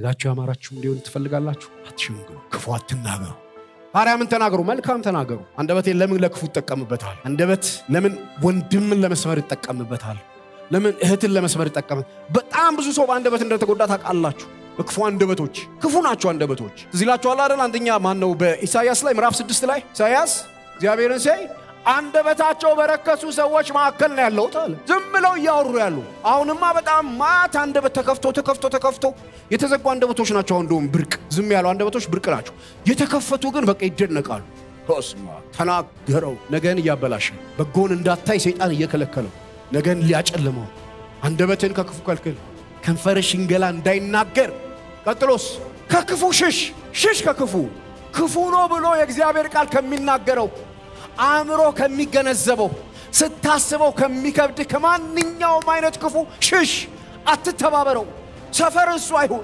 እዛችሁ ያማራችሁ እንዲሆን ትፈልጋላችሁ አትሸውግሩ ክፉ አትናገሩ ታዲያ ተናገሩ መልካም ተናገሩ በት ለምን ለክፉ ይጠቀምበታል አንደበት ለምን ወንድምን ለመስመር ይጠቀምበታል ለምን እህትን ለመስመር ይጠቀም በጣም ብዙ ሰው በአንደበት እንደተጎዳ ታውቃላችሁ በክፉ አንደበቶች ክፉ ናቸው አንደበቶች እዚህ ላችኋል አንደኛ ማን ነው በኢሳያስ ላይ ምዕራፍ ስድስት ላይ ኢሳያስ እግዚአብሔርን ሲያይ አንደበታቸው በረከሱ ሰዎች መካከል ነው ያለሁት አለ። ዝም ብለው እያወሩ ያሉ አሁንማ በጣም ማት አንደበት ተከፍቶ ተከፍቶ ተከፍቶ የተዘጉ አንደበቶች ናቸው። አሁን እንደውም ብርቅ ዝም ያሉ አንደበቶች ብርቅ ናቸው። የተከፈቱ ግን በቃ ይደነቃሉ። ስማ ተናገረው። ነገን እያበላሸ በጎን እንዳታይ ሰይጣን እየከለከለው ነገን ሊያጨልመው አንደበትን ከክፉ ከልክል፣ ከንፈር ሽንገላ እንዳይናገር። ቀጥሎስ ከክፉ ሽሽ፣ ሽሽ ከክፉ ክፉ ነው ብሎ የእግዚአብሔር ቃል ከሚናገረው አእምሮ ከሚገነዘበው ስታስበው ከሚከብድ ከማንኛውም አይነት ክፉ ሽሽ፣ አትተባበረው። ሰፈር እሱ አይሁን።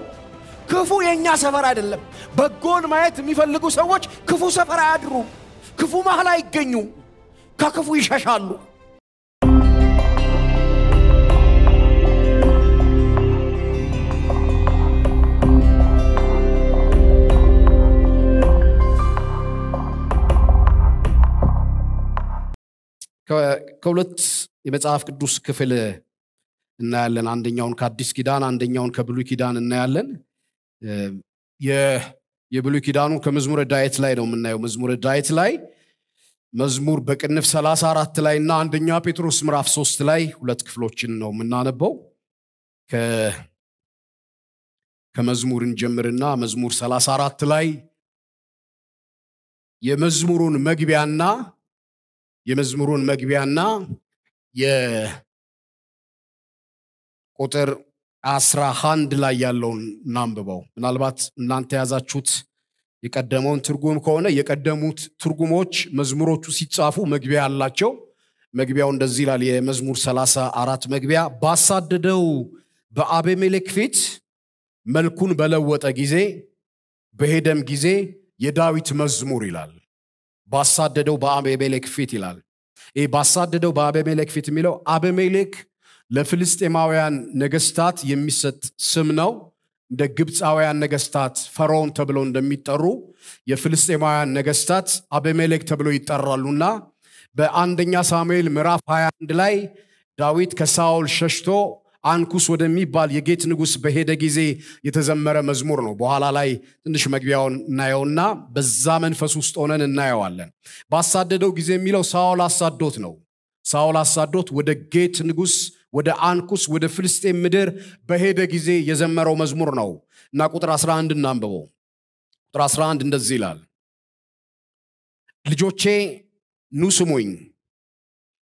ክፉ የእኛ ሰፈር አይደለም። በጎን ማየት የሚፈልጉ ሰዎች ክፉ ሰፈር አያድሩም። ክፉ መሃል አይገኙም። ከክፉ ይሸሻሉ። ከሁለት የመጽሐፍ ቅዱስ ክፍል እናያለን አንደኛውን ከአዲስ ኪዳን አንደኛውን ከብሉ ኪዳን እናያለን የብሉ ኪዳኑ ከመዝሙረ ዳየት ላይ ነው የምናየው መዝሙረ ዳየት ላይ መዝሙር በቅንፍ 34 ላይ እና አንደኛ ጴጥሮስ ምዕራፍ 3 ላይ ሁለት ክፍሎችን ነው የምናነበው ከመዝሙር እንጀምርና መዝሙር 34 ላይ የመዝሙሩን መግቢያና የመዝሙሩን መግቢያና የቁጥር አስራ አንድ ላይ ያለውን እናንብበው። ምናልባት እናንተ የያዛችሁት የቀደመውን ትርጉም ከሆነ የቀደሙት ትርጉሞች መዝሙሮቹ ሲጻፉ መግቢያ አላቸው። መግቢያው እንደዚህ ይላል። የመዝሙር ሰላሳ አራት መግቢያ ባሳደደው በአቤሜሌክ ፊት መልኩን በለወጠ ጊዜ በሄደም ጊዜ የዳዊት መዝሙር ይላል። ባሳደደው በአቤሜሌክ ፊት ይላል ይህ ባሳደደው በአቤሜሌክ ፊት የሚለው አቤሜሌክ ለፍልስጤማውያን ነገስታት የሚሰጥ ስም ነው እንደ ግብፃውያን ነገስታት ፈርዖን ተብለው እንደሚጠሩ የፍልስጤማውያን ነገስታት አቤሜሌክ ተብለው ይጠራሉና በአንደኛ ሳሙኤል ምዕራፍ 21 ላይ ዳዊት ከሳውል ሸሽቶ አንኩስ ወደሚባል የጌት ንጉሥ በሄደ ጊዜ የተዘመረ መዝሙር ነው። በኋላ ላይ ትንሽ መግቢያውን እናየውና በዛ መንፈስ ውስጥ ሆነን እናየዋለን። ባሳደደው ጊዜ የሚለው ሳውል አሳዶት ነው። ሳውል አሳዶት ወደ ጌት ንጉሥ ወደ አንኩስ ወደ ፍልስጤም ምድር በሄደ ጊዜ የዘመረው መዝሙር ነው እና ቁጥር 11 እናንብበው። ቁጥር 11 እንደዚህ ይላል፣ ልጆቼ ኑስሙኝ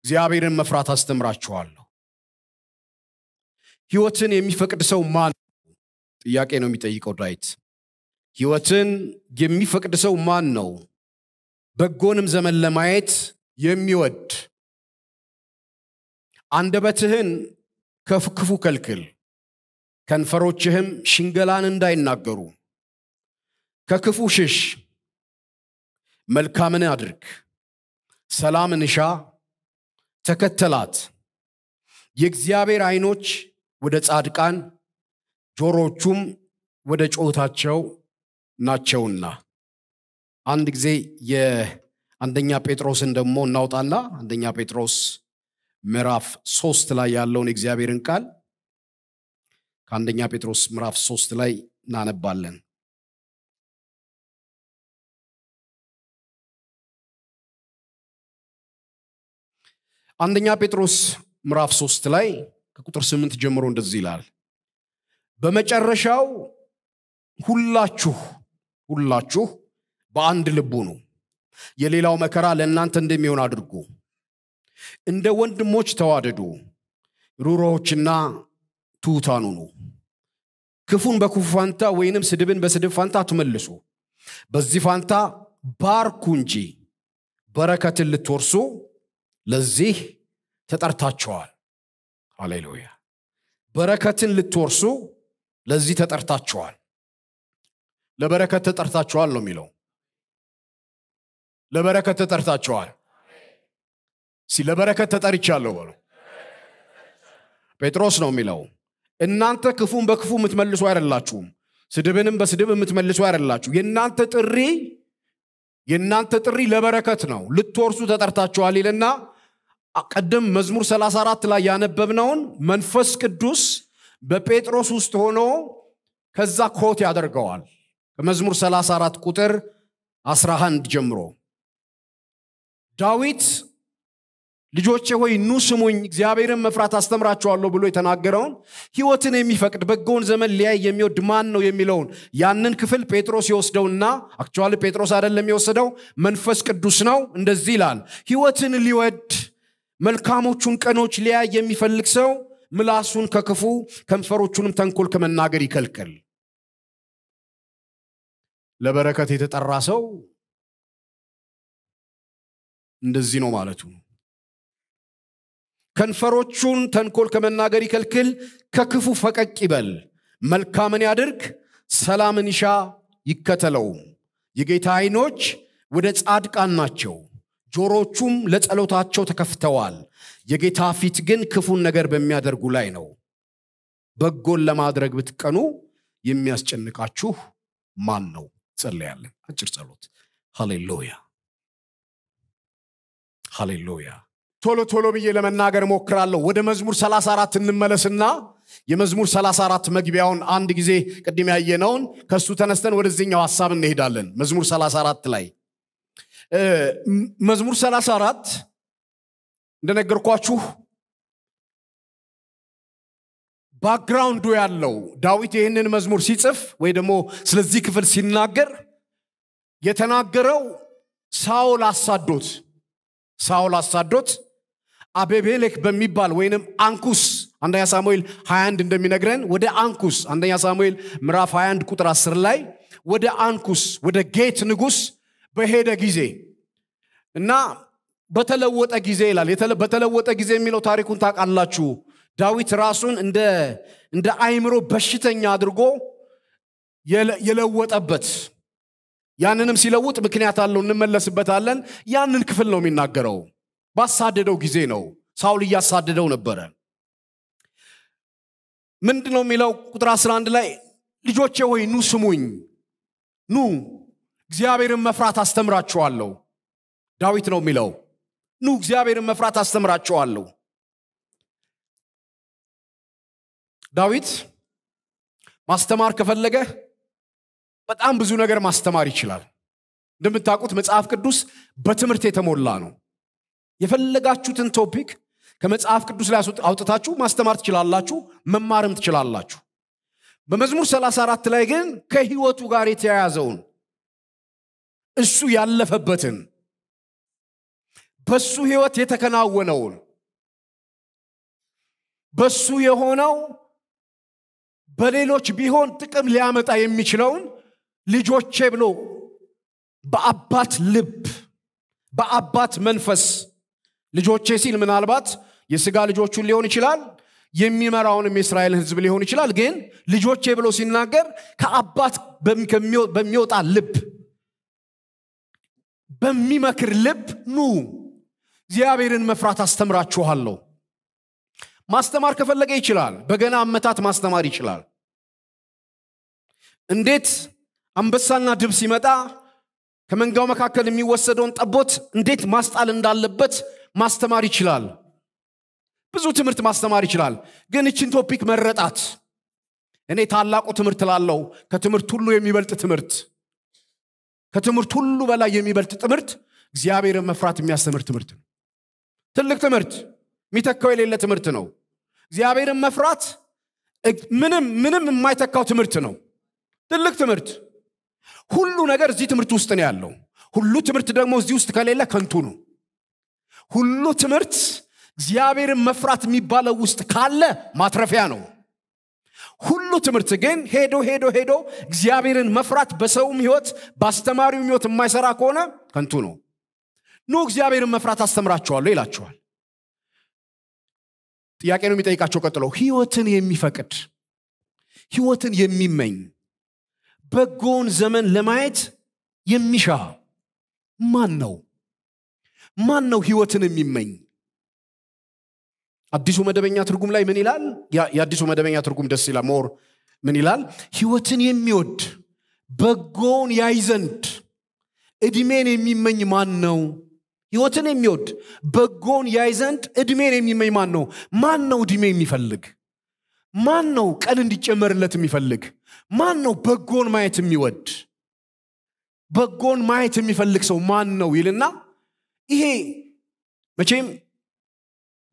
እግዚአብሔርን መፍራት አስተምራችኋል ህይወትን የሚፈቅድ ሰው ማን ጥያቄ ነው የሚጠይቀው ዳዊት። ህይወትን የሚፈቅድ ሰው ማን ነው? በጎንም ዘመን ለማየት የሚወድ አንደበትህን ከክፉ ከልክል፣ ከንፈሮችህም ሽንገላን እንዳይናገሩ። ከክፉ ሽሽ፣ መልካምን አድርግ፣ ሰላምን እሻ፣ ተከተላት። የእግዚአብሔር አይኖች። ወደ ጻድቃን ጆሮቹም ወደ ጮታቸው ናቸውና አንድ ጊዜ የአንደኛ ጴጥሮስን ደግሞ እናውጣና አንደኛ ጴጥሮስ ምዕራፍ ሶስት ላይ ያለውን እግዚአብሔርን ቃል ከአንደኛ ጴጥሮስ ምዕራፍ ሶስት ላይ እናነባለን አንደኛ ጴጥሮስ ምዕራፍ ሶስት ላይ ከቁጥር ስምንት ጀምሮ እንደዚህ ይላል በመጨረሻው ሁላችሁ ሁላችሁ በአንድ ልቡ ነው የሌላው መከራ ለእናንተ እንደሚሆን አድርጉ እንደ ወንድሞች ተዋደዱ ሩሮዎችና ትሑታኑ ነው ክፉን በክፉ ፋንታ ወይንም ስድብን በስድብ ፋንታ አትመልሱ በዚህ ፋንታ ባርኩ እንጂ በረከትን ልትወርሱ ለዚህ ተጠርታቸዋል አሌሉያ በረከትን ልትወርሱ ለዚህ ተጠርታችኋል ለበረከት ተጠርታችኋል ነው የሚለው ለበረከት ተጠርታችኋል ሲ ለበረከት ተጠርቻለሁ በሉ ጴጥሮስ ነው የሚለው እናንተ ክፉን በክፉ የምትመልሱ አይደላችሁም ስድብንም በስድብ የምትመልሱ አይደላችሁ የእናንተ ጥሪ የእናንተ ጥሪ ለበረከት ነው ልትወርሱ ተጠርታችኋል ይልና ቀደም መዝሙር 34 ላይ ያነበብነውን መንፈስ ቅዱስ በጴጥሮስ ውስጥ ሆኖ ከዛ ኮት ያደርገዋል። ከመዝሙር 34 ቁጥር 11 ጀምሮ ዳዊት ልጆቼ ሆይ ኑ ስሙኝ፣ እግዚአብሔርን መፍራት አስተምራችኋለሁ ብሎ የተናገረውን ህይወትን የሚፈቅድ በጎውን ዘመን ሊያይ የሚወድ ማን ነው የሚለውን ያንን ክፍል ጴጥሮስ ይወስደውና አክቸዋል ጴጥሮስ አይደለም የወሰደው መንፈስ ቅዱስ ነው። እንደዚህ ይላል ህይወትን ሊወድ መልካሞቹን ቀኖች ሊያይ የሚፈልግ ሰው ምላሱን ከክፉ ከንፈሮቹንም ተንኮል ከመናገር ይከልክል ለበረከት የተጠራ ሰው እንደዚህ ነው ማለቱ ከንፈሮቹን ተንኮል ከመናገር ይከልክል ከክፉ ፈቀቅ ይበል መልካምን ያድርግ ሰላምን ይሻ ይከተለው የጌታ አይኖች ወደ ጻድቃን ናቸው ጆሮቹም ለጸሎታቸው ተከፍተዋል። የጌታ ፊት ግን ክፉን ነገር በሚያደርጉ ላይ ነው። በጎን ለማድረግ ብትቀኑ የሚያስጨንቃችሁ ማን ነው? ጸለያለን። አጭር ጸሎት። ሃሌሉያ ሃሌሉያ። ቶሎ ቶሎ ብዬ ለመናገር ሞክራለሁ። ወደ መዝሙር 34 እንመለስና የመዝሙር 34 መግቢያውን አንድ ጊዜ ቅድም ያየነውን ከእሱ ተነስተን ወደዚህኛው ሀሳብ እንሄዳለን። መዝሙር 34 ላይ መዝሙር 34 እንደነገርኳችሁ ባክግራውንዱ ያለው ዳዊት ይህንን መዝሙር ሲጽፍ ወይ ደግሞ ስለዚህ ክፍል ሲናገር የተናገረው ሳውል አሳዶት ሳውል አሳዶት አቤቤሌክ በሚባል ወይንም አንኩስ አንደኛ ሳሙኤል 21 እንደሚነግረን ወደ አንኩስ አንደኛ ሳሙኤል ምዕራፍ 21 ቁጥር 10 ላይ ወደ አንኩስ ወደ ጌት ንጉስ በሄደ ጊዜ እና በተለወጠ ጊዜ ይላል። በተለወጠ ጊዜ የሚለው ታሪኩን ታውቃላችሁ። ዳዊት ራሱን እንደ አይምሮ በሽተኛ አድርጎ የለወጠበት ያንንም ሲለውጥ ምክንያት አለው፣ እንመለስበታለን። ያንን ክፍል ነው የሚናገረው። ባሳደደው ጊዜ ነው። ሳውል እያሳደደው ነበረ። ምንድ ነው የሚለው ቁጥር 11 ላይ ልጆቼ ሆይ ኑ ስሙኝ፣ ኑ እግዚአብሔርን መፍራት አስተምራችኋለሁ ዳዊት ነው የሚለው ኑ እግዚአብሔርን መፍራት አስተምራችኋለሁ ዳዊት ማስተማር ከፈለገ በጣም ብዙ ነገር ማስተማር ይችላል እንደምታውቁት መጽሐፍ ቅዱስ በትምህርት የተሞላ ነው የፈለጋችሁትን ቶፒክ ከመጽሐፍ ቅዱስ ላይ አውጥታችሁ ማስተማር ትችላላችሁ መማርም ትችላላችሁ በመዝሙር 34 ላይ ግን ከህይወቱ ጋር የተያያዘውን እሱ ያለፈበትን በሱ ህይወት የተከናወነውን በሱ የሆነው በሌሎች ቢሆን ጥቅም ሊያመጣ የሚችለውን ልጆቼ ብሎ በአባት ልብ በአባት መንፈስ ልጆቼ ሲል ምናልባት የስጋ ልጆቹን ሊሆን ይችላል የሚመራውንም የእስራኤልን ህዝብ ሊሆን ይችላል ግን ልጆቼ ብሎ ሲናገር ከአባት በሚወጣ ልብ በሚመክር ልብ ኑ እግዚአብሔርን መፍራት አስተምራችኋለሁ ማስተማር ከፈለገ ይችላል በገና አመታት ማስተማር ይችላል እንዴት አንበሳና ድብ ሲመጣ ከመንጋው መካከል የሚወሰደውን ጠቦት እንዴት ማስጣል እንዳለበት ማስተማር ይችላል ብዙ ትምህርት ማስተማር ይችላል ግን እችን ቶፒክ መረጣት እኔ ታላቁ ትምህርት ላለው ከትምህርት ሁሉ የሚበልጥ ትምህርት ከትምህርት ሁሉ በላይ የሚበልጥ ትምህርት እግዚአብሔርን መፍራት የሚያስተምር ትምህርት ነው ትልቅ ትምህርት የሚተካው የሌለ ትምህርት ነው እግዚአብሔርን መፍራት ምንም ምንም የማይተካው ትምህርት ነው ትልቅ ትምህርት ሁሉ ነገር እዚህ ትምህርት ውስጥ ነው ያለው ሁሉ ትምህርት ደግሞ እዚህ ውስጥ ከሌለ ከንቱ ነው ሁሉ ትምህርት እግዚአብሔርን መፍራት የሚባለው ውስጥ ካለ ማትረፊያ ነው ትምህርት ግን ሄዶ ሄዶ ሄዶ እግዚአብሔርን መፍራት በሰውም ህይወት በአስተማሪውም ህይወት የማይሰራ ከሆነ ከንቱ ነው ኖ እግዚአብሔርን መፍራት አስተምራቸዋለሁ ይላቸዋል? ጥያቄ ነው የሚጠይቃቸው ቀጥሎ ህይወትን የሚፈቅድ ህይወትን የሚመኝ በጎውን ዘመን ለማየት የሚሻ ማን ነው ማን ነው ህይወትን የሚመኝ አዲሱ መደበኛ ትርጉም ላይ ምን ይላል የአዲሱ መደበኛ ትርጉም ደስ ይላል ሞር ምን ይላል? ህይወትን የሚወድ በጎውን ያይ ዘንድ እድሜን የሚመኝ ማን ነው? ህይወትን የሚወድ በጎውን ያይ ዘንድ እድሜን የሚመኝ ማን ነው? ማን ነው እድሜ የሚፈልግ? ማን ነው ቀን እንዲጨመርለት የሚፈልግ? ማን ነው በጎን ማየት የሚወድ? በጎን ማየት የሚፈልግ ሰው ማን ነው ይልና ይሄ መቼም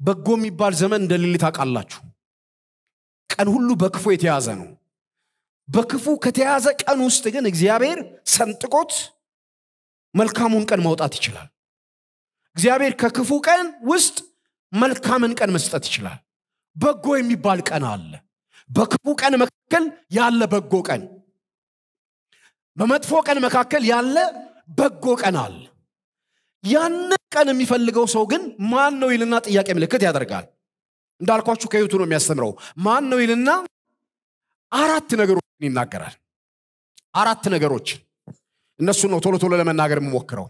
በጎ የሚባል ዘመን እንደሌሊት አቃላችሁ ቀን ሁሉ በክፉ የተያዘ ነው። በክፉ ከተያዘ ቀን ውስጥ ግን እግዚአብሔር ሰንጥቆት መልካሙን ቀን ማውጣት ይችላል። እግዚአብሔር ከክፉ ቀን ውስጥ መልካምን ቀን መስጠት ይችላል። በጎ የሚባል ቀን አለ። በክፉ ቀን መካከል ያለ በጎ ቀን፣ በመጥፎ ቀን መካከል ያለ በጎ ቀን አለ። ያንን ቀን የሚፈልገው ሰው ግን ማን ነው ይልና ጥያቄ ምልክት ያደርጋል። እንዳልኳችሁ ከህይወቱ ነው የሚያስተምረው ማን ነው ይልና አራት ነገሮችን ይናገራል አራት ነገሮች እነሱን ነው ቶሎ ቶሎ ለመናገር የምሞክረው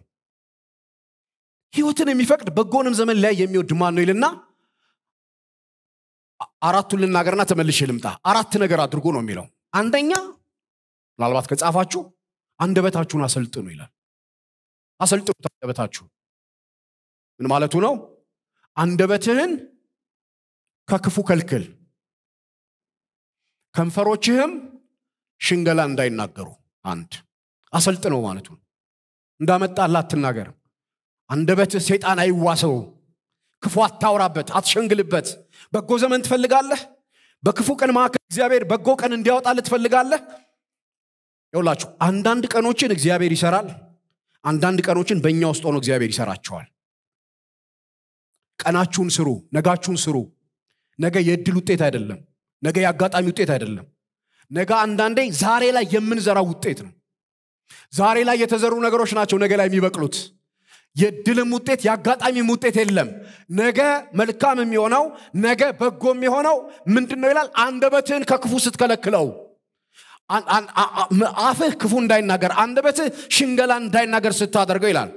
ህይወትን የሚፈቅድ በጎንም ዘመን ላይ የሚወድ ማን ነው ይልና አራቱን ልናገርና ተመልሽ ልምጣ አራት ነገር አድርጎ ነው የሚለው አንደኛ ምናልባት ከጻፋችሁ አንደበታችሁን አሰልጥኑ ይላል አሰልጥኑት አንደበታችሁ ምን ማለቱ ነው አንደበትህን ከክፉ ከልክል፣ ከንፈሮችህም ሽንገላ እንዳይናገሩ። አንድ አሰልጥ ነው ማለቱ እንዳመጣልህ አትናገር። አንደበት ሰይጣን አይዋሰው። ክፉ አታውራበት፣ አትሸንግልበት። በጎ ዘመን ትፈልጋለህ? በክፉ ቀን መካከል እግዚአብሔር በጎ ቀን እንዲያወጣልህ ትፈልጋለህ? ይውላችሁ አንዳንድ ቀኖችን እግዚአብሔር ይሰራል፣ አንዳንድ ቀኖችን በእኛ ውስጥ ሆኖ እግዚአብሔር ይሰራቸዋል። ቀናችሁን ስሩ፣ ነጋችሁን ስሩ፣ ነገ የእድል ውጤት አይደለም። ነገ የአጋጣሚ ውጤት አይደለም። ነገ አንዳንዴ ዛሬ ላይ የምንዘራው ውጤት ነው። ዛሬ ላይ የተዘሩ ነገሮች ናቸው ነገ ላይ የሚበቅሉት። የድልም ውጤት የአጋጣሚም ውጤት የለም። ነገ መልካም የሚሆነው ነገ በጎ የሚሆነው ምንድን ነው ይላል? አንደበትህን ከክፉ ስትከለክለው፣ አፍህ ክፉ እንዳይናገር፣ አንደበትህ ሽንገላ እንዳይናገር ስታደርገው ይላል።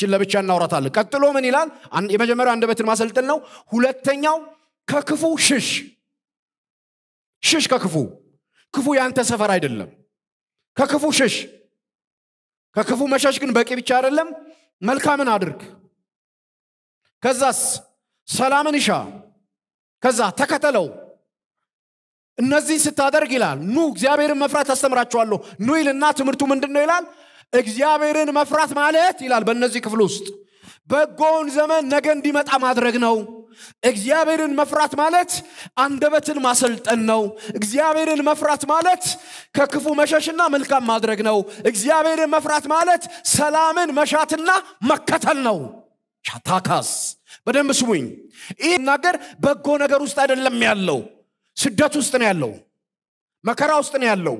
ችን ለብቻ እናውራታለን። ቀጥሎ ምን ይላል? የመጀመሪያው አንደበትን ማሰልጠን ነው። ሁለተኛው ከክፉ ሽሽ ሽሽ ከክፉ ክፉ ያንተ ሰፈር አይደለም ከክፉ ሽሽ ከክፉ መሸሽ ግን በቂ ብቻ አይደለም መልካምን አድርግ ከዛስ ሰላምን ይሻ ከዛ ተከተለው እነዚህን ስታደርግ ይላል ኑ እግዚአብሔርን መፍራት አስተምራችኋለሁ ኑ ይልና ትምህርቱ ምንድን ነው ይላል እግዚአብሔርን መፍራት ማለት ይላል በእነዚህ ክፍል ውስጥ በጎውን ዘመን ነገ እንዲመጣ ማድረግ ነው። እግዚአብሔርን መፍራት ማለት አንደበትን ማሰልጠን ነው። እግዚአብሔርን መፍራት ማለት ከክፉ መሸሽና መልካም ማድረግ ነው። እግዚአብሔርን መፍራት ማለት ሰላምን መሻትና መከተል ነው። ሻታካስ በደንብ ስሙኝ። ይህ ናገር በጎ ነገር ውስጥ አይደለም ያለው፣ ስደት ውስጥ ነው ያለው፣ መከራ ውስጥ ነው ያለው፣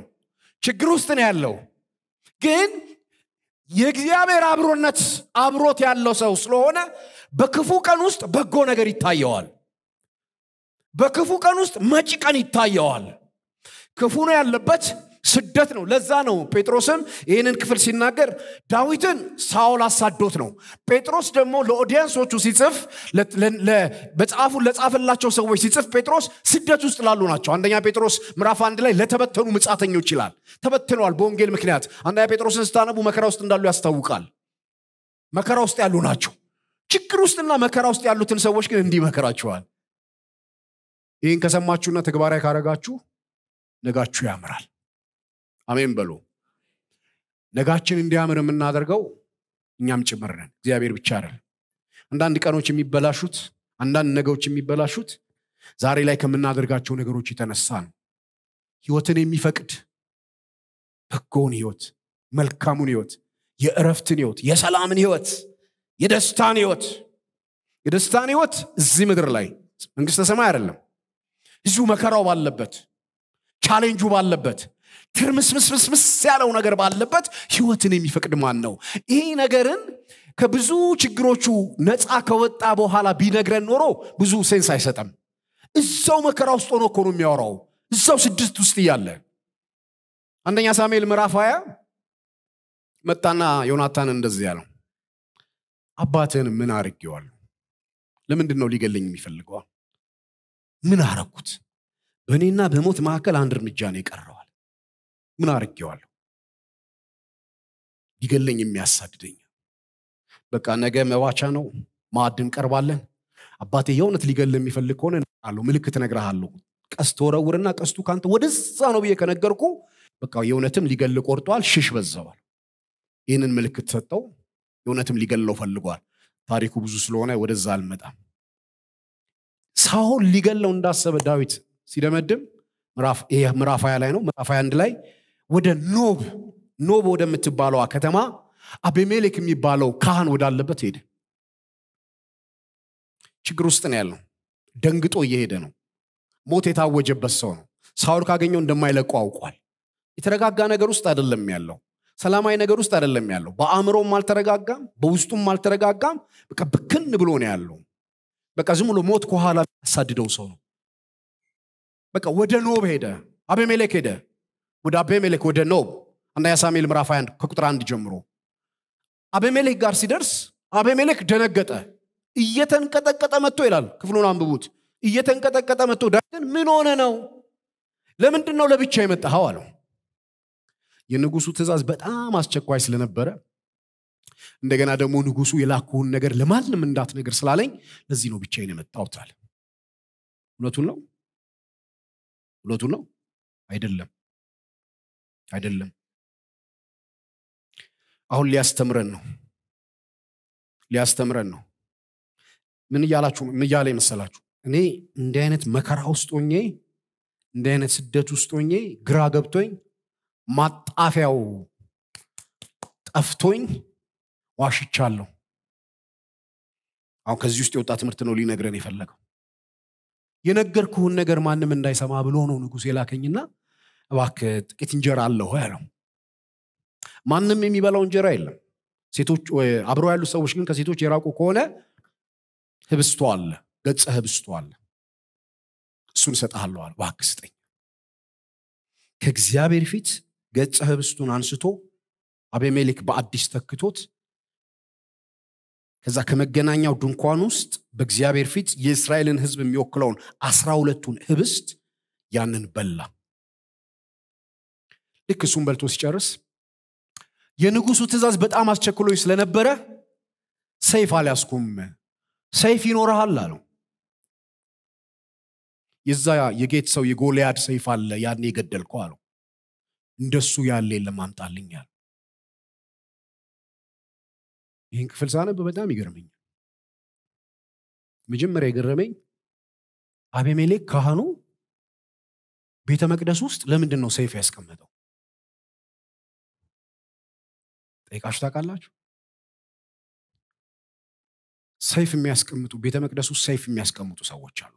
ችግር ውስጥ ነው ያለው ግን የእግዚአብሔር አብሮነት አብሮት ያለው ሰው ስለሆነ በክፉ ቀን ውስጥ በጎ ነገር ይታየዋል በክፉ ቀን ውስጥ መጭ ቀን ይታየዋል ክፉ ነው ያለበት ስደት ነው። ለዛ ነው ጴጥሮስም ይህንን ክፍል ሲናገር ዳዊትን ሳውል አሳዶት ነው። ጴጥሮስ ደግሞ ለኦዲየንሶቹ ሲጽፍ መጽሐፉ ለጻፈላቸው ሰዎች ሲጽፍ ጴጥሮስ ስደት ውስጥ ላሉ ናቸው። አንደኛ ጴጥሮስ ምዕራፍ አንድ ላይ ለተበተኑ ምጻተኞች ይላል። ተበትነዋል በወንጌል ምክንያት። አንደኛ ጴጥሮስን ስታነቡ መከራ ውስጥ እንዳሉ ያስታውቃል። መከራ ውስጥ ያሉ ናቸው። ችግር ውስጥና መከራ ውስጥ ያሉትን ሰዎች ግን እንዲህ መከራቸዋል። ይህን ከሰማችሁና ተግባራዊ ካረጋችሁ ነጋችሁ ያምራል። አሜን በሉ ነጋችን እንዲያምር የምናደርገው እኛም ጭምር ነን እግዚአብሔር ብቻ አይደል አንዳንድ ቀኖች የሚበላሹት አንዳንድ ነገሮች የሚበላሹት ዛሬ ላይ ከምናደርጋቸው ነገሮች የተነሳ ነው ህይወትን የሚፈቅድ በጎን ህይወት መልካሙን ህይወት የእረፍትን ህይወት የሰላምን ህይወት የደስታን ህይወት የደስታን ህይወት እዚህ ምድር ላይ መንግስተ ሰማይ አይደለም እዚሁ መከራው ባለበት ቻሌንጁ ባለበት ትርምስምስምስምስ ያለው ነገር ባለበት ህይወትን የሚፈቅድ ማን ነው? ይህ ነገርን ከብዙ ችግሮቹ ነፃ ከወጣ በኋላ ቢነግረን ኖሮ ብዙ ሴንስ አይሰጠም። እዛው መከራ ውስጥ ሆኖ እኮ ነው የሚያወራው። እዛው ስድስት ውስጥ እያለ አንደኛ ሳሙኤል ምዕራፍ ሀያ መጣና ዮናታን እንደዚህ ያለው አባትን ምን አርጌዋለሁ? ለምንድን ነው ሊገለኝ የሚፈልገዋል? ምን አረኩት? በእኔና በሞት መካከል አንድ እርምጃ ነው የቀረዋል። ምን አርጌዋለሁ? ሊገለኝ የሚያሳድደኝ በቃ ነገ መባቻ ነው። ማዕድን ቀርባለን። አባቴ የእውነት ሊገል የሚፈልግ ከሆነ አለው ምልክት ነግረሃለሁ ቀስት ወረውርና ቀስቱ ካንተ ወደዛ ነው ብዬ ከነገርኩ በቃ የእውነትም ሊገል ቆርጧል። ሽሽ በዘዋል። ይህንን ምልክት ሰጠው። የእውነትም ሊገለው ፈልጓል። ታሪኩ ብዙ ስለሆነ ወደዛ አልመጣም። ሳሁን ሊገለው እንዳሰበ ዳዊት ሲደመድም ምራፍ ሀያ ላይ ነው ምራፍ ሀያ አንድ ላይ ወደ ኖብ ኖብ ወደምትባለዋ ከተማ አቤሜሌክ የሚባለው ካህን ወዳለበት ሄደ ችግር ውስጥ ነው ያለው ደንግጦ እየሄደ ነው ሞት የታወጀበት ሰው ነው ሳውል ካገኘው እንደማይለቁ አውቋል የተረጋጋ ነገር ውስጥ አይደለም ያለው ሰላማዊ ነገር ውስጥ አይደለም ያለው በአእምሮም አልተረጋጋም በውስጡም አልተረጋጋም በቃ ብክን ብሎ ነው ያለው በቃ ዝም ብሎ ሞት ከኋላ ያሳድደው ሰው ነው በቃ ወደ ኖብ ሄደ አቤሜሌክ ሄደ ወደ አቤሜሌክ ወደ ኖብ አንደኛ ሳሙኤል ምራፍ 1 ከቁጥር አንድ ጀምሮ አቤሜሌክ ጋር ሲደርስ አቤሜሌክ ደነገጠ እየተንቀጠቀጠ መጥቶ ይላል ክፍሉን አንብቡት እየተንቀጠቀጠ መጥቶ ዳግን ምን ሆነ ነው ለምንድን ነው ለብቻ የመጣኸው አለው የንጉሱ ትእዛዝ በጣም አስቸኳይ ስለነበረ እንደገና ደግሞ ንጉሱ የላኩውን ነገር ለማንም ነገር ስላለኝ ለዚህ ነው ብቻ የመጣሁት እውነቱን ነው እውነቱን ነው አይደለም አይደለም። አሁን ሊያስተምረን ነው ሊያስተምረን ነው። ምን እያላችሁ ምን እያለ የመሰላችሁ? እኔ እንዲህ አይነት መከራ ውስጥ ሆኜ እንዲህ አይነት ስደት ውስጥ ሆኜ ግራ ገብቶኝ ማጣፊያው ጠፍቶኝ ዋሽቻለሁ። አሁን ከዚህ ውስጥ የወጣ ትምህርት ነው ሊነግረን የፈለገው። የነገርኩህን ነገር ማንም እንዳይሰማ ብሎ ነው ንጉሥ የላከኝና እባክ ጥቂት እንጀራ አለሁ ያለው ማንም የሚበላው እንጀራ የለም ሴቶች አብረው ያሉ ሰዎች ግን ከሴቶች የራቁ ከሆነ ህብስቶ አለ ገጸ ህብስቶ አለ እሱን እሰጥሃለሁ አለ ስጠኝ ከእግዚአብሔር ፊት ገጸ ህብስቱን አንስቶ አቤሜሌክ በአዲስ ተክቶት ከዛ ከመገናኛው ድንኳን ውስጥ በእግዚአብሔር ፊት የእስራኤልን ህዝብ የሚወክለውን አስራ ሁለቱን ህብስት ያንን በላ ልክ እሱን በልቶ ሲጨርስ የንጉሱ ትእዛዝ በጣም አስቸክሎኝ ስለነበረ ሰይፍ አልያዝኩም ሰይፍ ይኖረሃል አለው የዛ የጌት ሰው የጎልያድ ሰይፍ አለ ያን የገደልኩ አለው እንደሱ ያለ የለም አምጣልኝ አለ ይህን ክፍል ሳነብ በጣም ይገርመኛል መጀመሪያ የገረመኝ አቤሜሌክ ካህኑ ቤተ መቅደስ ውስጥ ለምንድን ነው ሰይፍ ያስቀመጠው ጠይቃችሁ ታውቃላችሁ? ሰይፍ የሚያስቀምጡ ቤተ መቅደሱ ሰይፍ የሚያስቀምጡ ሰዎች አሉ።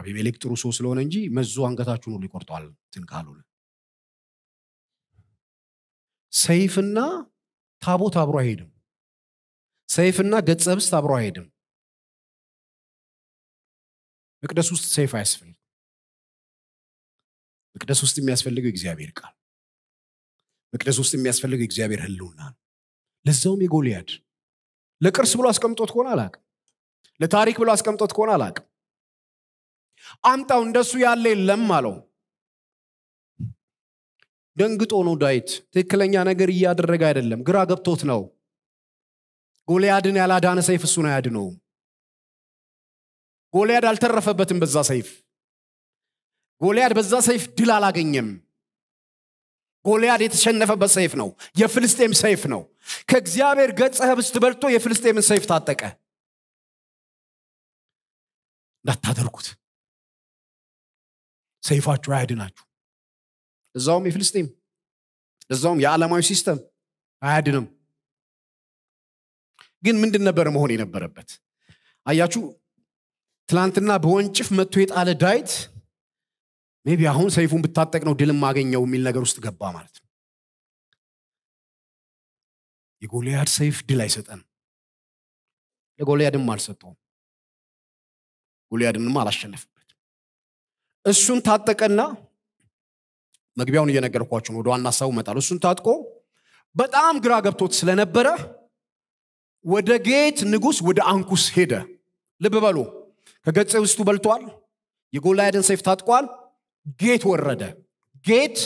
አቢሜሌክ ጥሩ ሰው ስለሆነ እንጂ መዞ አንገታችሁን ሁሉ ይቆርጠዋል ትን ካሉን ሰይፍና ታቦት አብሮ አይሄድም። ሰይፍና ገጸብስት አብሮ አይሄድም። መቅደስ ውስጥ ሰይፍ አያስፍል መቅደስ ውስጥ የሚያስፈልገው እግዚአብሔር ቃል መቅደስ ውስጥ የሚያስፈልገው እግዚአብሔር ህልውና ነው ለዛውም የጎልያድ ለቅርስ ብሎ አስቀምጦት ከሆነ አላቅም ለታሪክ ብሎ አስቀምጦት ከሆነ አላቅም አምጣው እንደሱ ያለ የለም አለው ደንግጦ ነው ዳዊት ትክክለኛ ነገር እያደረገ አይደለም ግራ ገብቶት ነው ጎልያድን ያላዳነ ሰይፍ እሱን አያድነውም ጎልያድ አልተረፈበትም በዛ ሰይፍ ጎልያድ በዛ ሰይፍ ድል አላገኘም ጎልያድ የተሸነፈበት ሰይፍ ነው የፍልስጤም ሰይፍ ነው ከእግዚአብሔር ገጸ ህብስት በልቶ የፍልስጤምን ሰይፍ ታጠቀ እንዳታደርጉት ሰይፋችሁ አያድናችሁ እዛውም የፍልስጤም እዛውም የዓለማዊ ሲስተም አያድንም ግን ምንድን ነበር መሆን የነበረበት አያችሁ ትላንትና በወንጭፍ መጥቶ የጣለ ዳይት ሜቢ አሁን ሰይፉን ብታጠቅ ነው ድል ማገኘው የሚል ነገር ውስጥ ገባ ማለት ነው የጎልያድ ሰይፍ ድል አይሰጠን ለጎልያድም አልሰጠውም ጎልያድንም አላሸነፍበት እሱን ታጠቀና መግቢያውን እየነገርኳችሁ ነው ወደ ዋና ሀሳቡ መጣል እሱን ታጥቆ በጣም ግራ ገብቶት ስለነበረ ወደ ጌት ንጉስ ወደ አንኩስ ሄደ ልብ በሉ ከገጽ ውስጡ በልቷል የጎላያድን ሰይፍ ታጥቋል ጌት ወረደ። ጌት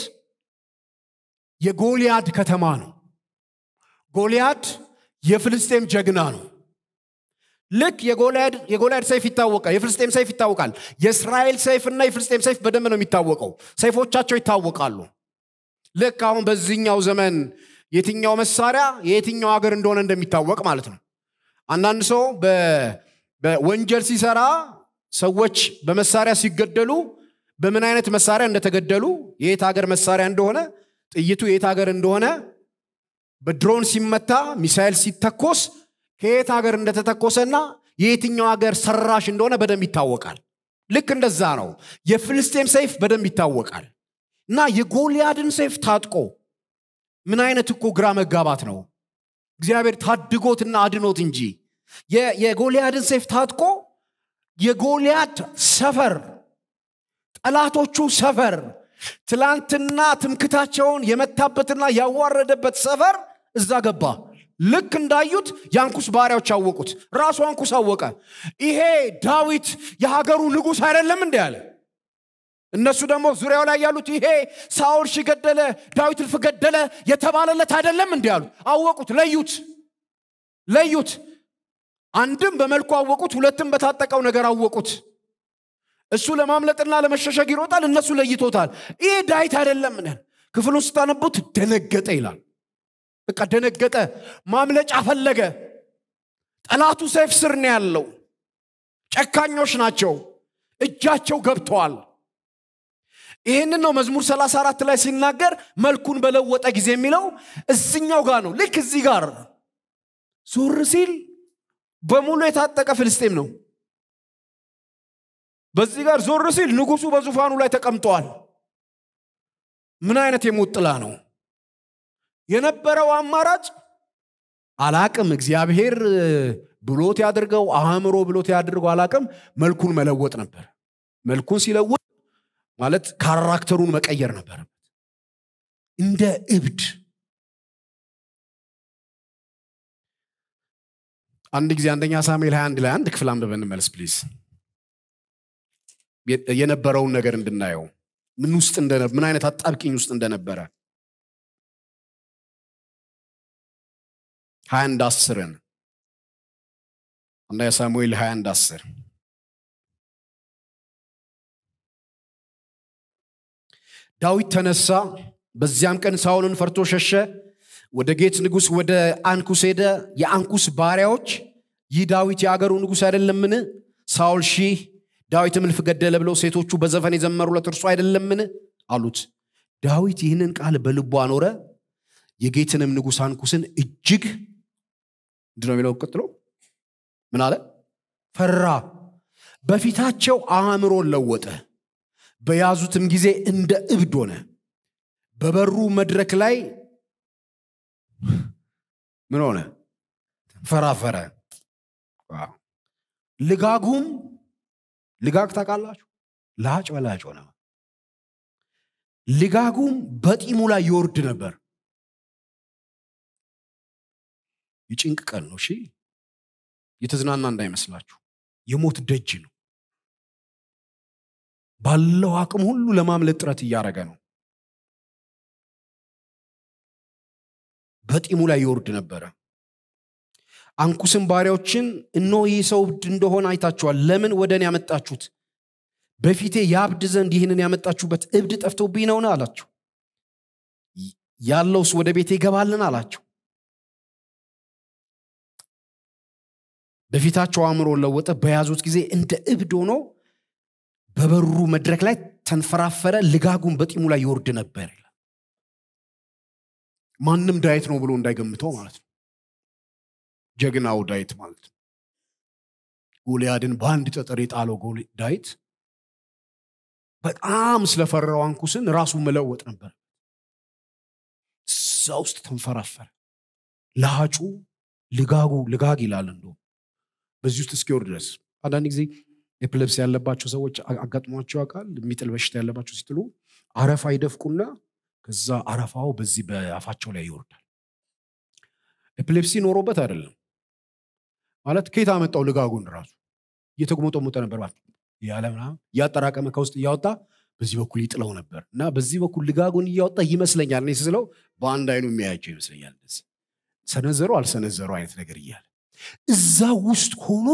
የጎልያድ ከተማ ነው። ጎልያድ የፍልስጤም ጀግና ነው። ልክ የጎልያድ ሰይፍ ይታወቃል፣ የፍልስጤም ሰይፍ ይታወቃል። የእስራኤል ሰይፍና የፍልስጤም ሰይፍ በደንብ ነው የሚታወቀው። ሰይፎቻቸው ይታወቃሉ። ልክ አሁን በዚህኛው ዘመን የትኛው መሳሪያ የየትኛው ሀገር እንደሆነ እንደሚታወቅ ማለት ነው። አንዳንድ ሰው በወንጀል ሲሰራ ሰዎች በመሳሪያ ሲገደሉ በምን አይነት መሳሪያ እንደተገደሉ የየት ሀገር መሳሪያ እንደሆነ ጥይቱ የየት ሀገር እንደሆነ በድሮን ሲመታ ሚሳኤል ሲተኮስ ከየት ሀገር እንደተተኮሰና የየትኛው ሀገር ሰራሽ እንደሆነ በደንብ ይታወቃል ልክ እንደዛ ነው የፍልስጤም ሰይፍ በደንብ ይታወቃል እና የጎልያድን ሰይፍ ታጥቆ ምን አይነት እኮ ግራ መጋባት ነው እግዚአብሔር ታድጎትና አድኖት እንጂ የጎልያድን ሰይፍ ታጥቆ የጎልያድ ሰፈር ጠላቶቹ ሰፈር ትላንትና ትምክታቸውን የመታበትና ያዋረደበት ሰፈር እዛ ገባ ልክ እንዳዩት የአንኩስ ባሪያዎች አወቁት ራሱ አንኩስ አወቀ ይሄ ዳዊት የሀገሩ ንጉሥ አይደለም እንዲ ያለ እነሱ ደግሞ ዙሪያው ላይ ያሉት ይሄ ሳውል ሽገደለ ዳዊት እልፍ ገደለ የተባለለት አይደለም እንዲ ያሉ አወቁት ለዩት ለዩት አንድም በመልኩ አወቁት ሁለትም በታጠቀው ነገር አወቁት እሱ ለማምለጥና ለመሸሸግ ይሮጣል እነሱ ለይቶታል ይህ ዳዊት አይደለም ነን ክፍሉን ስታነቡት ደነገጠ ይላል በቃ ደነገጠ ማምለጫ ፈለገ ጠላቱ ሰይፍ ስር ነው ያለው ጨካኞች ናቸው እጃቸው ገብተዋል ይህንን ነው መዝሙር 34 ላይ ሲናገር መልኩን በለወጠ ጊዜ የሚለው እዝኛው ጋር ነው ልክ እዚህ ጋር ዞር ሲል በሙሉ የታጠቀ ፍልስጤም ነው በዚህ ጋር ዞር ሲል ንጉሱ በዙፋኑ ላይ ተቀምጧል። ምን አይነት የሞት ጥላ ነው? የነበረው አማራጭ አላቅም፣ እግዚአብሔር ብሎት ያድርገው፣ አእምሮ ብሎት ያድርገው፣ አላቅም። መልኩን መለወጥ ነበር። መልኩን ሲለወጥ ማለት ካራክተሩን መቀየር ነበር። እንደ እብድ አንድ ጊዜ አንደኛ ሳሙኤል 21 ላይ አንድ ክፍል አንብበን እንመለስ ፕሊዝ። የነበረውን ነገር እንድናየው ምን ውስጥ ምን አይነት አጣብቂኝ ውስጥ እንደነበረ ሀያ አንድ አስርን አንዳ ሳሙኤል ሀያ አንድ አስር ዳዊት ተነሳ በዚያም ቀን ሳውልን ፈርቶ ሸሸ ወደ ጌት ንጉሥ ወደ አንኩስ ሄደ የአንኩስ ባሪያዎች ይህ ዳዊት የአገሩ ንጉሥ አይደለምን ሳውል ሺህ ዳዊትም እልፍ ገደለ ብለው ሴቶቹ በዘፈን የዘመሩለት እርሱ አይደለምን አሉት ዳዊት ይህንን ቃል በልቡ አኖረ የጌትንም ንጉሥ አንኩስን እጅግ ድ ነው የሚለው ቅጥሎ ምን አለ ፈራ በፊታቸው አእምሮን ለወጠ በያዙትም ጊዜ እንደ እብድ ሆነ በበሩ መድረክ ላይ ምን ሆነ ፈራፈረ ልጋጉም ሊጋግ ታውቃላችሁ? ላጭ በላጭ ሆነ። ሊጋጉም በጢሙ ላይ ይወርድ ነበር። የጭንቅ ቀን ነው። የተዝናና እንዳይመስላችሁ። የሞት ደጅ ነው። ባለው አቅም ሁሉ ለማምለጥ ጥረት እያደረገ ነው። በጢሙ ላይ ይወርድ ነበረ። አንኩስም ባሪያዎችን እኖ ይህ ሰው እብድ እንደሆነ አይታችኋል ለምን ወደ እኔ ያመጣችሁት በፊቴ ያብድ ዘንድ ይህንን ያመጣችሁበት እብድ ጠፍቶብኝ ነውን አላቸው ያለውስ ወደ ቤቴ ይገባልን አላቸው በፊታቸው አእምሮ ለወጠ በያዙት ጊዜ እንደ እብድ ሆኖ በበሩ መድረክ ላይ ተንፈራፈረ ልጋጉን በጢሙ ላይ ይወርድ ነበር ማንም ዳየት ነው ብሎ እንዳይገምተው ማለት ነው ጀግናው ዳዊት ማለት ነው ጎልያድን በአንድ ጠጠር የጣለው ዳዊት በጣም ስለፈራው አንኩስን ራሱ መለወጥ ነበር እዛ ውስጥ ተንፈራፈረ ለሃጩ ልጋጉ ልጋግ ይላል እንደ በዚህ ውስጥ እስኪወር ድረስ አንዳንድ ጊዜ ኤፕለፕስ ያለባቸው ሰዎች አጋጥሟቸው ያውቃል የሚጥል በሽታ ያለባቸው ሲጥሉ አረፋ ይደፍቁና ከዛ አረፋው በዚህ በአፋቸው ላይ ይወርዳል ኤፕሌፕሲ ኖሮበት አይደለም ማለት ከየት አመጣው ልጋጉን ራሱ እየተጉመጠሞጠ ነበር ማለት ያለ እያጠራቀመ ከውስጥ እያወጣ በዚህ በኩል ይጥለው ነበር እና በዚህ በኩል ልጋጉን እያወጣ ይመስለኛል እኔ ስለው በአንድ አይኑ የሚያያቸው ይመስለኛል ሰነዘሩ አልሰነዘሩ አይነት ነገር እያለ እዛ ውስጥ ሆኖ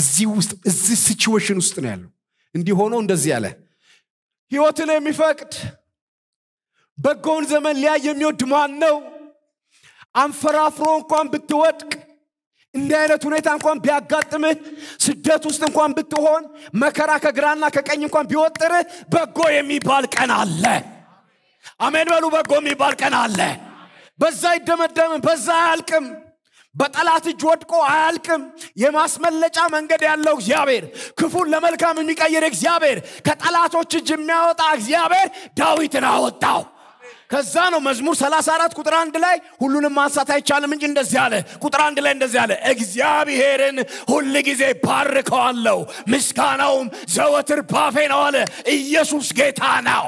እዚህ ውስጥ እዚህ ሲችዌሽን ውስጥ ነው ያለው እንዲህ ሆኖ እንደዚህ ያለ ህይወትን የሚፈቅድ በጎውን ዘመን ሊያ የሚወድ ማን ነው አንፈራፍሮ እንኳን ብትወድቅ እንዲህ አይነት ሁኔታ እንኳን ቢያጋጥምህ፣ ስደት ውስጥ እንኳን ብትሆን፣ መከራ ከግራና ከቀኝ እንኳን ቢወጥርህ፣ በጎ የሚባል ቀን አለ። አሜን በሉ። በጎ የሚባል ቀን አለ። በዛ አይደመደምም፣ በዛ አያልቅም። በጠላት እጅ ወድቆ አያልቅም። የማስመለጫ መንገድ ያለው እግዚአብሔር፣ ክፉን ለመልካም የሚቀይር እግዚአብሔር፣ ከጠላቶች እጅ የሚያወጣ እግዚአብሔር ዳዊትን አወጣው። ከዛ ነው መዝሙር 34 ቁጥር አንድ ላይ ሁሉንም ማንሳት አይቻልም እንጂ እንደዚህ አለ። ቁጥር አንድ ላይ እንደዚህ አለ፣ እግዚአብሔርን ሁል ጊዜ ባርከዋለሁ፣ ምስጋናውም ዘወትር ባፌ ነው አለ። ኢየሱስ ጌታ ነው።